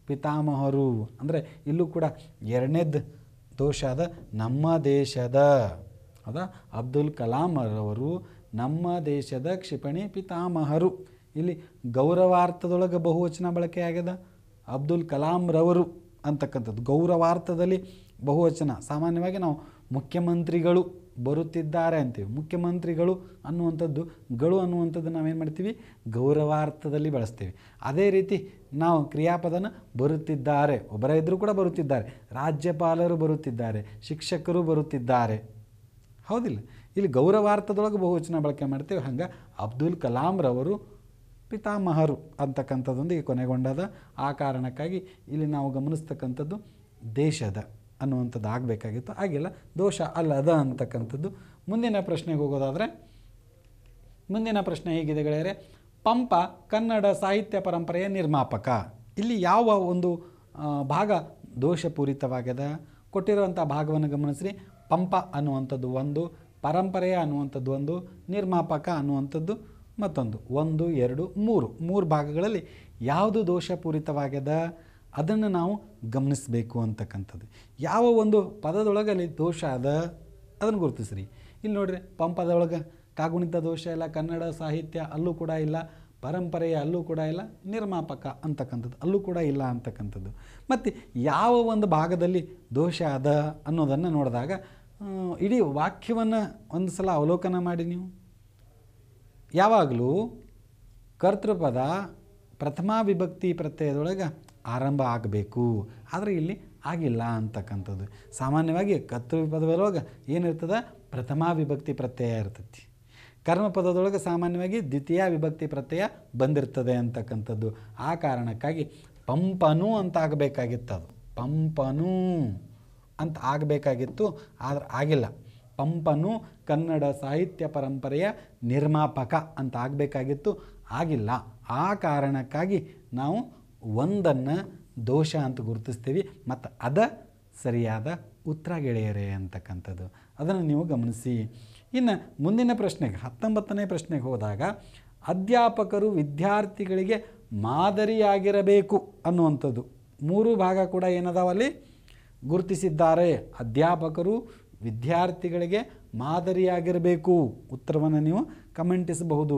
ಪಿತಾಮಹರು ಅಂದರೆ ಇಲ್ಲೂ ಕೂಡ ಎರಡನೇದು ದೋಷ ಅದ ನಮ್ಮ ದೇಶದ ಅದ ಅಬ್ದುಲ್ ರವರು ನಮ್ಮ ದೇಶದ ಕ್ಷಿಪಣಿ ಪಿತಾಮಹರು ಇಲ್ಲಿ ಗೌರವಾರ್ಥದೊಳಗೆ ಬಹುವಚನ ಬಳಕೆ ಆಗ್ಯದ ಅಬ್ದುಲ್ ರವರು ಅಂತಕ್ಕಂಥದ್ದು ಗೌರವಾರ್ಥದಲ್ಲಿ ಬಹುವಚನ ಸಾಮಾನ್ಯವಾಗಿ ನಾವು ಮುಖ್ಯಮಂತ್ರಿಗಳು ಬರುತ್ತಿದ್ದಾರೆ ಅಂತೀವಿ ಮುಖ್ಯಮಂತ್ರಿಗಳು ಅನ್ನುವಂಥದ್ದು ಗಳು ಅನ್ನುವಂಥದ್ದು ನಾವೇನು ಮಾಡ್ತೀವಿ ಗೌರವಾರ್ಥದಲ್ಲಿ ಬಳಸ್ತೀವಿ ಅದೇ ರೀತಿ ನಾವು ಕ್ರಿಯಾಪದನ ಬರುತ್ತಿದ್ದಾರೆ ಒಬ್ಬರ ಇದ್ದರೂ ಕೂಡ ಬರುತ್ತಿದ್ದಾರೆ ರಾಜ್ಯಪಾಲರು ಬರುತ್ತಿದ್ದಾರೆ ಶಿಕ್ಷಕರು ಬರುತ್ತಿದ್ದಾರೆ ಹೌದಿಲ್ಲ ಇಲ್ಲಿ ಗೌರವಾರ್ಥದೊಳಗೆ ಬಹುವಚನ ಬಳಕೆ ಮಾಡ್ತೀವಿ ಹಂಗೆ ಅಬ್ದುಲ್ ಕಲಾಂರವರು ಪಿತಾಮಹರು ಅಂತಕ್ಕಂಥದ್ದೊಂದಿಗೆ ಕೊನೆಗೊಂಡದ ಆ ಕಾರಣಕ್ಕಾಗಿ ಇಲ್ಲಿ ನಾವು ಗಮನಿಸ್ತಕ್ಕಂಥದ್ದು ದೇಶದ ಅನ್ನುವಂಥದ್ದು ಆಗಬೇಕಾಗಿತ್ತು ಆಗಿಲ್ಲ ದೋಷ ಅಲ್ಲದ ಅಂತಕ್ಕಂಥದ್ದು ಮುಂದಿನ ಪ್ರಶ್ನೆಗೆ ಹೋಗೋದಾದರೆ ಮುಂದಿನ ಪ್ರಶ್ನೆ ಹೇಗಿದೆ ಗೆಳೆಯರೆ ಪಂಪ ಕನ್ನಡ ಸಾಹಿತ್ಯ ಪರಂಪರೆಯ ನಿರ್ಮಾಪಕ ಇಲ್ಲಿ ಯಾವ ಒಂದು ಭಾಗ ದೋಷಪೂರಿತವಾಗಿದೆ ಕೊಟ್ಟಿರುವಂಥ ಭಾಗವನ್ನು ಗಮನಿಸಿ ಪಂಪ ಅನ್ನುವಂಥದ್ದು ಒಂದು ಪರಂಪರೆಯ ಅನ್ನುವಂಥದ್ದು ಒಂದು ನಿರ್ಮಾಪಕ ಅನ್ನುವಂಥದ್ದು ಮತ್ತೊಂದು ಒಂದು ಎರಡು ಮೂರು ಮೂರು ಭಾಗಗಳಲ್ಲಿ ಯಾವುದು ದೋಷಪೂರಿತವಾಗಿದೆ ಅದನ್ನು ನಾವು ಗಮನಿಸಬೇಕು ಅಂತಕ್ಕಂಥದ್ದು ಯಾವ ಒಂದು ಪದದೊಳಗೆ ಅಲ್ಲಿ ದೋಷ ಅದ ಅದನ್ನು ಗುರುತಿಸ್ರಿ ಇಲ್ಲಿ ನೋಡ್ರಿ ಪಂಪದೊಳಗೆ ಕಾಗುಣಿತ ದೋಷ ಇಲ್ಲ ಕನ್ನಡ ಸಾಹಿತ್ಯ ಅಲ್ಲೂ ಕೂಡ ಇಲ್ಲ ಪರಂಪರೆಯ ಅಲ್ಲೂ ಕೂಡ ಇಲ್ಲ ನಿರ್ಮಾಪಕ ಅಂತಕ್ಕಂಥದ್ದು ಅಲ್ಲೂ ಕೂಡ ಇಲ್ಲ ಅಂತಕ್ಕಂಥದ್ದು ಮತ್ತು ಯಾವ ಒಂದು ಭಾಗದಲ್ಲಿ ದೋಷ ಅದ ಅನ್ನೋದನ್ನು ನೋಡಿದಾಗ ಇಡೀ ವಾಕ್ಯವನ್ನು ಒಂದು ಸಲ ಅವಲೋಕನ ಮಾಡಿ ನೀವು ಯಾವಾಗಲೂ ಕರ್ತೃಪದ ಪ್ರಥಮಾ ವಿಭಕ್ತಿ ಪ್ರತ್ಯಯದೊಳಗೆ ಆರಂಭ ಆಗಬೇಕು ಆದರೆ ಇಲ್ಲಿ ಆಗಿಲ್ಲ ಅಂತಕ್ಕಂಥದ್ದು ಸಾಮಾನ್ಯವಾಗಿ ಕರ್ತೃ ಏನಿರ್ತದೆ ಪ್ರಥಮ ವಿಭಕ್ತಿ ಪ್ರತ್ಯಯ ಇರ್ತೈತಿ ಕರ್ಮಪದದೊಳಗೆ ಸಾಮಾನ್ಯವಾಗಿ ದ್ವಿತೀಯ ವಿಭಕ್ತಿ ಪ್ರತ್ಯಯ ಬಂದಿರ್ತದೆ ಅಂತಕ್ಕಂಥದ್ದು ಆ ಕಾರಣಕ್ಕಾಗಿ ಪಂಪನು ಅಂತ ಆಗಬೇಕಾಗಿತ್ತು ಅದು ಪಂಪನು ಅಂತ ಆಗಬೇಕಾಗಿತ್ತು ಆದರೆ ಆಗಿಲ್ಲ ಪಂಪನು ಕನ್ನಡ ಸಾಹಿತ್ಯ ಪರಂಪರೆಯ ನಿರ್ಮಾಪಕ ಅಂತ ಆಗಬೇಕಾಗಿತ್ತು ಆಗಿಲ್ಲ ಆ ಕಾರಣಕ್ಕಾಗಿ ನಾವು ಒಂದನ್ನು ದೋಷ ಅಂತ ಗುರುತಿಸ್ತೀವಿ ಮತ್ತು ಅದ ಸರಿಯಾದ ಉತ್ತರ ಗೆಳೆಯರೇ ಅಂತಕ್ಕಂಥದ್ದು ಅದನ್ನು ನೀವು ಗಮನಿಸಿ ಇನ್ನು ಮುಂದಿನ ಪ್ರಶ್ನೆಗೆ ಹತ್ತೊಂಬತ್ತನೇ ಪ್ರಶ್ನೆಗೆ ಹೋದಾಗ ಅಧ್ಯಾಪಕರು ವಿದ್ಯಾರ್ಥಿಗಳಿಗೆ ಮಾದರಿಯಾಗಿರಬೇಕು ಅನ್ನುವಂಥದ್ದು ಮೂರು ಭಾಗ ಕೂಡ ಏನದಾವಲ್ಲಿ ಗುರುತಿಸಿದ್ದಾರೆ ಅಧ್ಯಾಪಕರು ವಿದ್ಯಾರ್ಥಿಗಳಿಗೆ ಮಾದರಿಯಾಗಿರಬೇಕು ಉತ್ತರವನ್ನು ನೀವು ಕಮೆಂಟಿಸಬಹುದು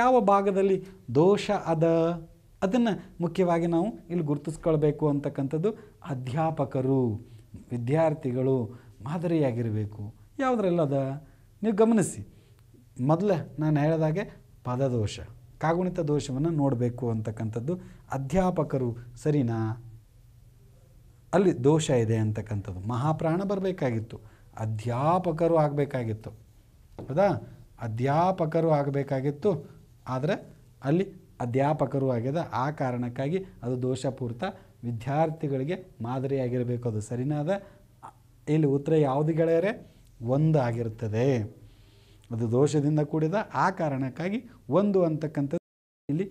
ಯಾವ ಭಾಗದಲ್ಲಿ ದೋಷ ಅದ ಅದನ್ನು ಮುಖ್ಯವಾಗಿ ನಾವು ಇಲ್ಲಿ ಗುರುತಿಸ್ಕೊಳ್ಬೇಕು ಅಂತಕ್ಕಂಥದ್ದು ಅಧ್ಯಾಪಕರು ವಿದ್ಯಾರ್ಥಿಗಳು ಮಾದರಿಯಾಗಿರಬೇಕು ಯಾವುದ್ರಲ್ಲದ ನೀವು ಗಮನಿಸಿ ಮೊದಲೇ ನಾನು ಹೇಳಿದಾಗೆ ಪದದೋಷ ಕಾಗುಣಿತ ದೋಷವನ್ನು ನೋಡಬೇಕು ಅಂತಕ್ಕಂಥದ್ದು ಅಧ್ಯಾಪಕರು ಸರಿನಾ ಅಲ್ಲಿ ದೋಷ ಇದೆ ಅಂತಕ್ಕಂಥದ್ದು ಮಹಾಪ್ರಾಣ ಬರಬೇಕಾಗಿತ್ತು ಅಧ್ಯಾಪಕರು ಆಗಬೇಕಾಗಿತ್ತು ಹೌದಾ ಅಧ್ಯಾಪಕರು ಆಗಬೇಕಾಗಿತ್ತು ಆದರೆ ಅಲ್ಲಿ ಅಧ್ಯಾಪಕರು ಆಗಿದೆ ಆ ಕಾರಣಕ್ಕಾಗಿ ಅದು ದೋಷಪೂರ್ತ ವಿದ್ಯಾರ್ಥಿಗಳಿಗೆ ಮಾದರಿಯಾಗಿರಬೇಕು ಅದು ಸರಿನಾದ ಇಲ್ಲಿ ಉತ್ತರ ಯಾವುದು ಗೆಳೆಯರೆ ಒಂದು ಆಗಿರುತ್ತದೆ ಅದು ದೋಷದಿಂದ ಕೂಡಿದ ಆ ಕಾರಣಕ್ಕಾಗಿ ಒಂದು ಅಂತಕ್ಕಂಥದ್ದು ಇಲ್ಲಿ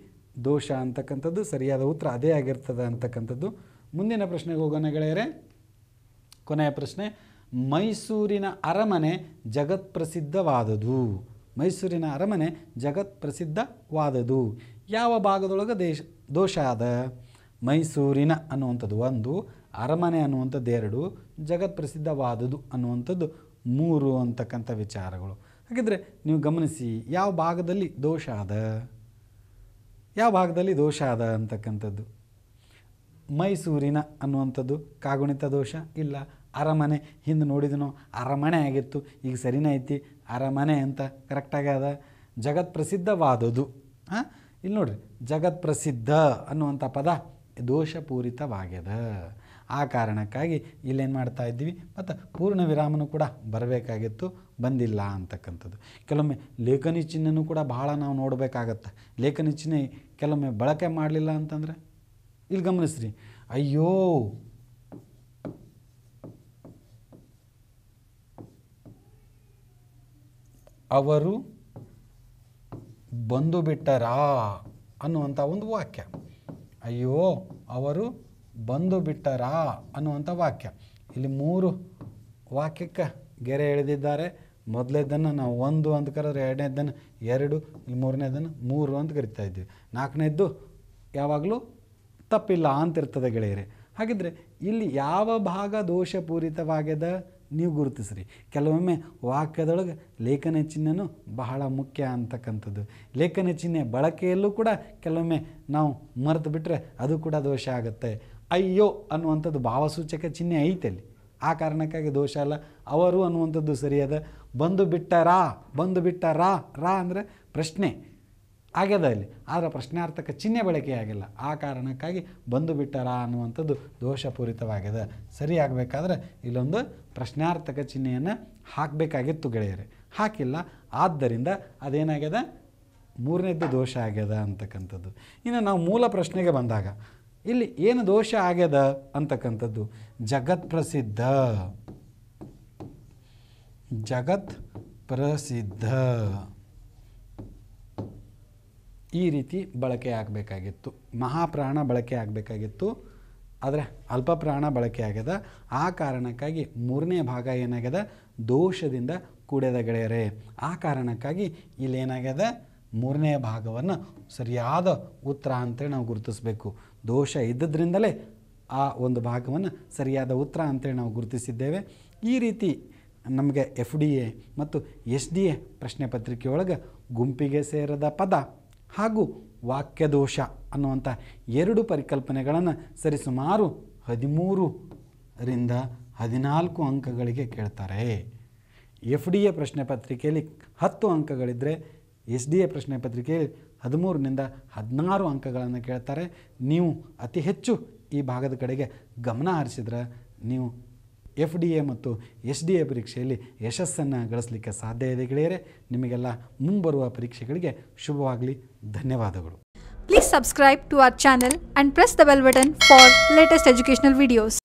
ದೋಷ ಅಂತಕ್ಕಂಥದ್ದು ಸರಿಯಾದ ಉತ್ತರ ಅದೇ ಆಗಿರ್ತದೆ ಅಂತಕ್ಕಂಥದ್ದು ಮುಂದಿನ ಪ್ರಶ್ನೆಗೆ ಹೋಗೋಣ ಗೆಳೆಯರೆ ಕೊನೆಯ ಪ್ರಶ್ನೆ ಮೈಸೂರಿನ ಅರಮನೆ ಜಗತ್ಪ್ರಸಿದ್ಧವಾದದು ಮೈಸೂರಿನ ಅರಮನೆ ಜಗತ್ಪ್ರಸಿದ್ಧವಾದದು ಯಾವ ಭಾಗದೊಳಗೆ ದೇಶ ದೋಷ ಅದ ಮೈಸೂರಿನ ಅನ್ನುವಂಥದ್ದು ಒಂದು ಅರಮನೆ ಅನ್ನುವಂಥದ್ದು ಎರಡು ಜಗತ್ ಪ್ರಸಿದ್ಧವಾದದ್ದು ಅನ್ನುವಂಥದ್ದು ಮೂರು ಅಂತಕ್ಕಂಥ ವಿಚಾರಗಳು ಹಾಗಿದ್ರೆ ನೀವು ಗಮನಿಸಿ ಯಾವ ಭಾಗದಲ್ಲಿ ದೋಷ ಅದ ಯಾವ ಭಾಗದಲ್ಲಿ ದೋಷ ಅದ ಅಂತಕ್ಕಂಥದ್ದು ಮೈಸೂರಿನ ಅನ್ನುವಂಥದ್ದು ಕಾಗುಣಿತ ದೋಷ ಇಲ್ಲ ಅರಮನೆ ಹಿಂದೆ ನೋಡಿದನೋ ಅರಮನೆ ಆಗಿತ್ತು ಈಗ ಸರಿನೇ ಐತಿ ಅರಮನೆ ಅಂತ ಕರೆಕ್ಟಾಗಿ ಅದ ಜಗತ್ ಪ್ರಸಿದ್ಧವಾದದು ಹಾಂ ಇಲ್ಲಿ ನೋಡ್ರಿ ಜಗತ್ ಪ್ರಸಿದ್ಧ ಅನ್ನುವಂಥ ಪದ ದೋಷಪೂರಿತವಾಗ್ಯದ ಆ ಕಾರಣಕ್ಕಾಗಿ ಇಲ್ಲೇನು ಮಾಡ್ತಾ ಇದ್ದೀವಿ ಮತ್ತು ಪೂರ್ಣ ವಿರಾಮನೂ ಕೂಡ ಬರಬೇಕಾಗಿತ್ತು ಬಂದಿಲ್ಲ ಅಂತಕ್ಕಂಥದ್ದು ಕೆಲವೊಮ್ಮೆ ಲೇಖನಿ ಚಿಹ್ನೆನೂ ಕೂಡ ಬಹಳ ನಾವು ನೋಡಬೇಕಾಗತ್ತೆ ಲೇಖನಿ ಚಿಹ್ನೆ ಕೆಲವೊಮ್ಮೆ ಬಳಕೆ ಮಾಡಲಿಲ್ಲ ಅಂತಂದರೆ ಇಲ್ಲಿ ಗಮನಿಸ್ರಿ ಅಯ್ಯೋ ಅವರು ಬಂದು ಬಿಟ್ಟರಾ ಅನ್ನುವಂಥ ಒಂದು ವಾಕ್ಯ ಅಯ್ಯೋ ಅವರು ಬಂದು ಬಿಟ್ಟರಾ ಅನ್ನುವಂಥ ವಾಕ್ಯ ಇಲ್ಲಿ ಮೂರು ವಾಕ್ಯಕ್ಕೆ ಗೆರೆ ಎಳೆದಿದ್ದಾರೆ ಮೊದಲನೇದನ್ನು ನಾವು ಒಂದು ಅಂತ ಕರೆದ್ರೆ ಎರಡನೇದನ್ನು ಎರಡು ಇಲ್ಲಿ ಮೂರನೇದನ್ನು ಮೂರು ಅಂತ ಕರಿತಾ ಇದ್ದೀವಿ ನಾಲ್ಕನೇದ್ದು ಯಾವಾಗಲೂ ತಪ್ಪಿಲ್ಲ ಅಂತಿರ್ತದೆ ಗೆಳೆಯರೆ ಹಾಗಿದ್ರೆ ಇಲ್ಲಿ ಯಾವ ಭಾಗ ದೋಷಪೂರಿತವಾಗ್ಯದ ನೀವು ಗುರುತಿಸ್ರಿ ಕೆಲವೊಮ್ಮೆ ವಾಕ್ಯದೊಳಗೆ ಲೇಖನ ಚಿಹ್ನೆನೂ ಬಹಳ ಮುಖ್ಯ ಅಂತಕ್ಕಂಥದ್ದು ಲೇಖನ ಚಿಹ್ನೆ ಬಳಕೆಯಲ್ಲೂ ಕೂಡ ಕೆಲವೊಮ್ಮೆ ನಾವು ಮರೆತು ಬಿಟ್ಟರೆ ಅದು ಕೂಡ ದೋಷ ಆಗುತ್ತೆ ಅಯ್ಯೋ ಅನ್ನುವಂಥದ್ದು ಭಾವಸೂಚಕ ಚಿಹ್ನೆ ಐತೆ ಅಲ್ಲಿ ಆ ಕಾರಣಕ್ಕಾಗಿ ದೋಷ ಅಲ್ಲ ಅವರು ಅನ್ನುವಂಥದ್ದು ಸರಿಯಾದ ಬಂದು ಬಿಟ್ಟ ರಾ ಬಂದು ಬಿಟ್ಟ ರಾ ರಾ ಅಂದರೆ ಪ್ರಶ್ನೆ ಆಗ್ಯದ ಅಲ್ಲಿ ಆದರೆ ಪ್ರಶ್ನಾರ್ಥಕ ಚಿಹ್ನೆ ಬಳಕೆಯಾಗಿಲ್ಲ ಆ ಕಾರಣಕ್ಕಾಗಿ ಬಂದು ಬಿಟ್ಟರಾ ಅನ್ನುವಂಥದ್ದು ದೋಷಪೂರಿತವಾಗಿದೆ ಸರಿಯಾಗಬೇಕಾದ್ರೆ ಇಲ್ಲೊಂದು ಪ್ರಶ್ನಾರ್ಥಕ ಚಿಹ್ನೆಯನ್ನು ಹಾಕಬೇಕಾಗಿತ್ತು ಗೆಳೆಯರೆ ಹಾಕಿಲ್ಲ ಆದ್ದರಿಂದ ಅದೇನಾಗ್ಯದ ಮೂರನೇದ್ದು ದೋಷ ಆಗ್ಯದ ಅಂತಕ್ಕಂಥದ್ದು ಇನ್ನು ನಾವು ಮೂಲ ಪ್ರಶ್ನೆಗೆ ಬಂದಾಗ ಇಲ್ಲಿ ಏನು ದೋಷ ಆಗ್ಯದ ಅಂತಕ್ಕಂಥದ್ದು ಜಗತ್ ಪ್ರಸಿದ್ಧ ಜಗತ್ ಪ್ರಸಿದ್ಧ ಈ ರೀತಿ ಬಳಕೆ ಆಗಬೇಕಾಗಿತ್ತು ಮಹಾಪ್ರಾಣ ಬಳಕೆ ಆಗಬೇಕಾಗಿತ್ತು ಆದರೆ ಅಲ್ಪ ಪ್ರಾಣ ಆಗ್ಯದ ಆ ಕಾರಣಕ್ಕಾಗಿ ಮೂರನೇ ಭಾಗ ಏನಾಗ್ಯದ ದೋಷದಿಂದ ಕೂಡಿದ ಗೆಳೆಯರೇ ಆ ಕಾರಣಕ್ಕಾಗಿ ಇಲ್ಲಿ ಇಲ್ಲೇನಾಗ್ಯದ ಮೂರನೇ ಭಾಗವನ್ನು ಸರಿಯಾದ ಉತ್ತರ ಅಂತೇಳಿ ನಾವು ಗುರುತಿಸಬೇಕು ದೋಷ ಇದ್ದದ್ರಿಂದಲೇ ಆ ಒಂದು ಭಾಗವನ್ನು ಸರಿಯಾದ ಉತ್ತರ ಅಂತೇಳಿ ನಾವು ಗುರುತಿಸಿದ್ದೇವೆ ಈ ರೀತಿ ನಮಗೆ ಎಫ್ ಡಿ ಎ ಮತ್ತು ಎಸ್ ಡಿ ಎ ಪ್ರಶ್ನೆ ಪತ್ರಿಕೆಯೊಳಗೆ ಗುಂಪಿಗೆ ಸೇರದ ಪದ ಹಾಗೂ ವಾಕ್ಯದೋಷ ಅನ್ನುವಂಥ ಎರಡು ಪರಿಕಲ್ಪನೆಗಳನ್ನು ಸರಿಸುಮಾರು ಹದಿಮೂರರಿಂದ ಹದಿನಾಲ್ಕು ಅಂಕಗಳಿಗೆ ಕೇಳ್ತಾರೆ ಎಫ್ ಡಿ ಎ ಪ್ರಶ್ನೆ ಪತ್ರಿಕೆಯಲ್ಲಿ ಹತ್ತು ಅಂಕಗಳಿದ್ದರೆ ಎಸ್ ಡಿ ಎ ಪ್ರಶ್ನೆ ಪತ್ರಿಕೆಯಲ್ಲಿ ಹದಿಮೂರರಿಂದ ಹದಿನಾರು ಅಂಕಗಳನ್ನು ಕೇಳ್ತಾರೆ ನೀವು ಅತಿ ಹೆಚ್ಚು ಈ ಭಾಗದ ಕಡೆಗೆ ಗಮನ ಹರಿಸಿದ್ರೆ ನೀವು ಎಫ್ ಡಿ ಎ ಮತ್ತು ಎಸ್ ಡಿ ಎ ಪರೀಕ್ಷೆಯಲ್ಲಿ ಯಶಸ್ಸನ್ನು ಗಳಿಸಲಿಕ್ಕೆ ಸಾಧ್ಯ ಇದೆ ಗೆಳೆಯರೆ ನಿಮಗೆಲ್ಲ ಮುಂಬರುವ ಪರೀಕ್ಷೆಗಳಿಗೆ ಶುಭವಾಗಲಿ ಧನ್ಯವಾದಗಳು please subscribe to our channel and press the bell button for latest educational videos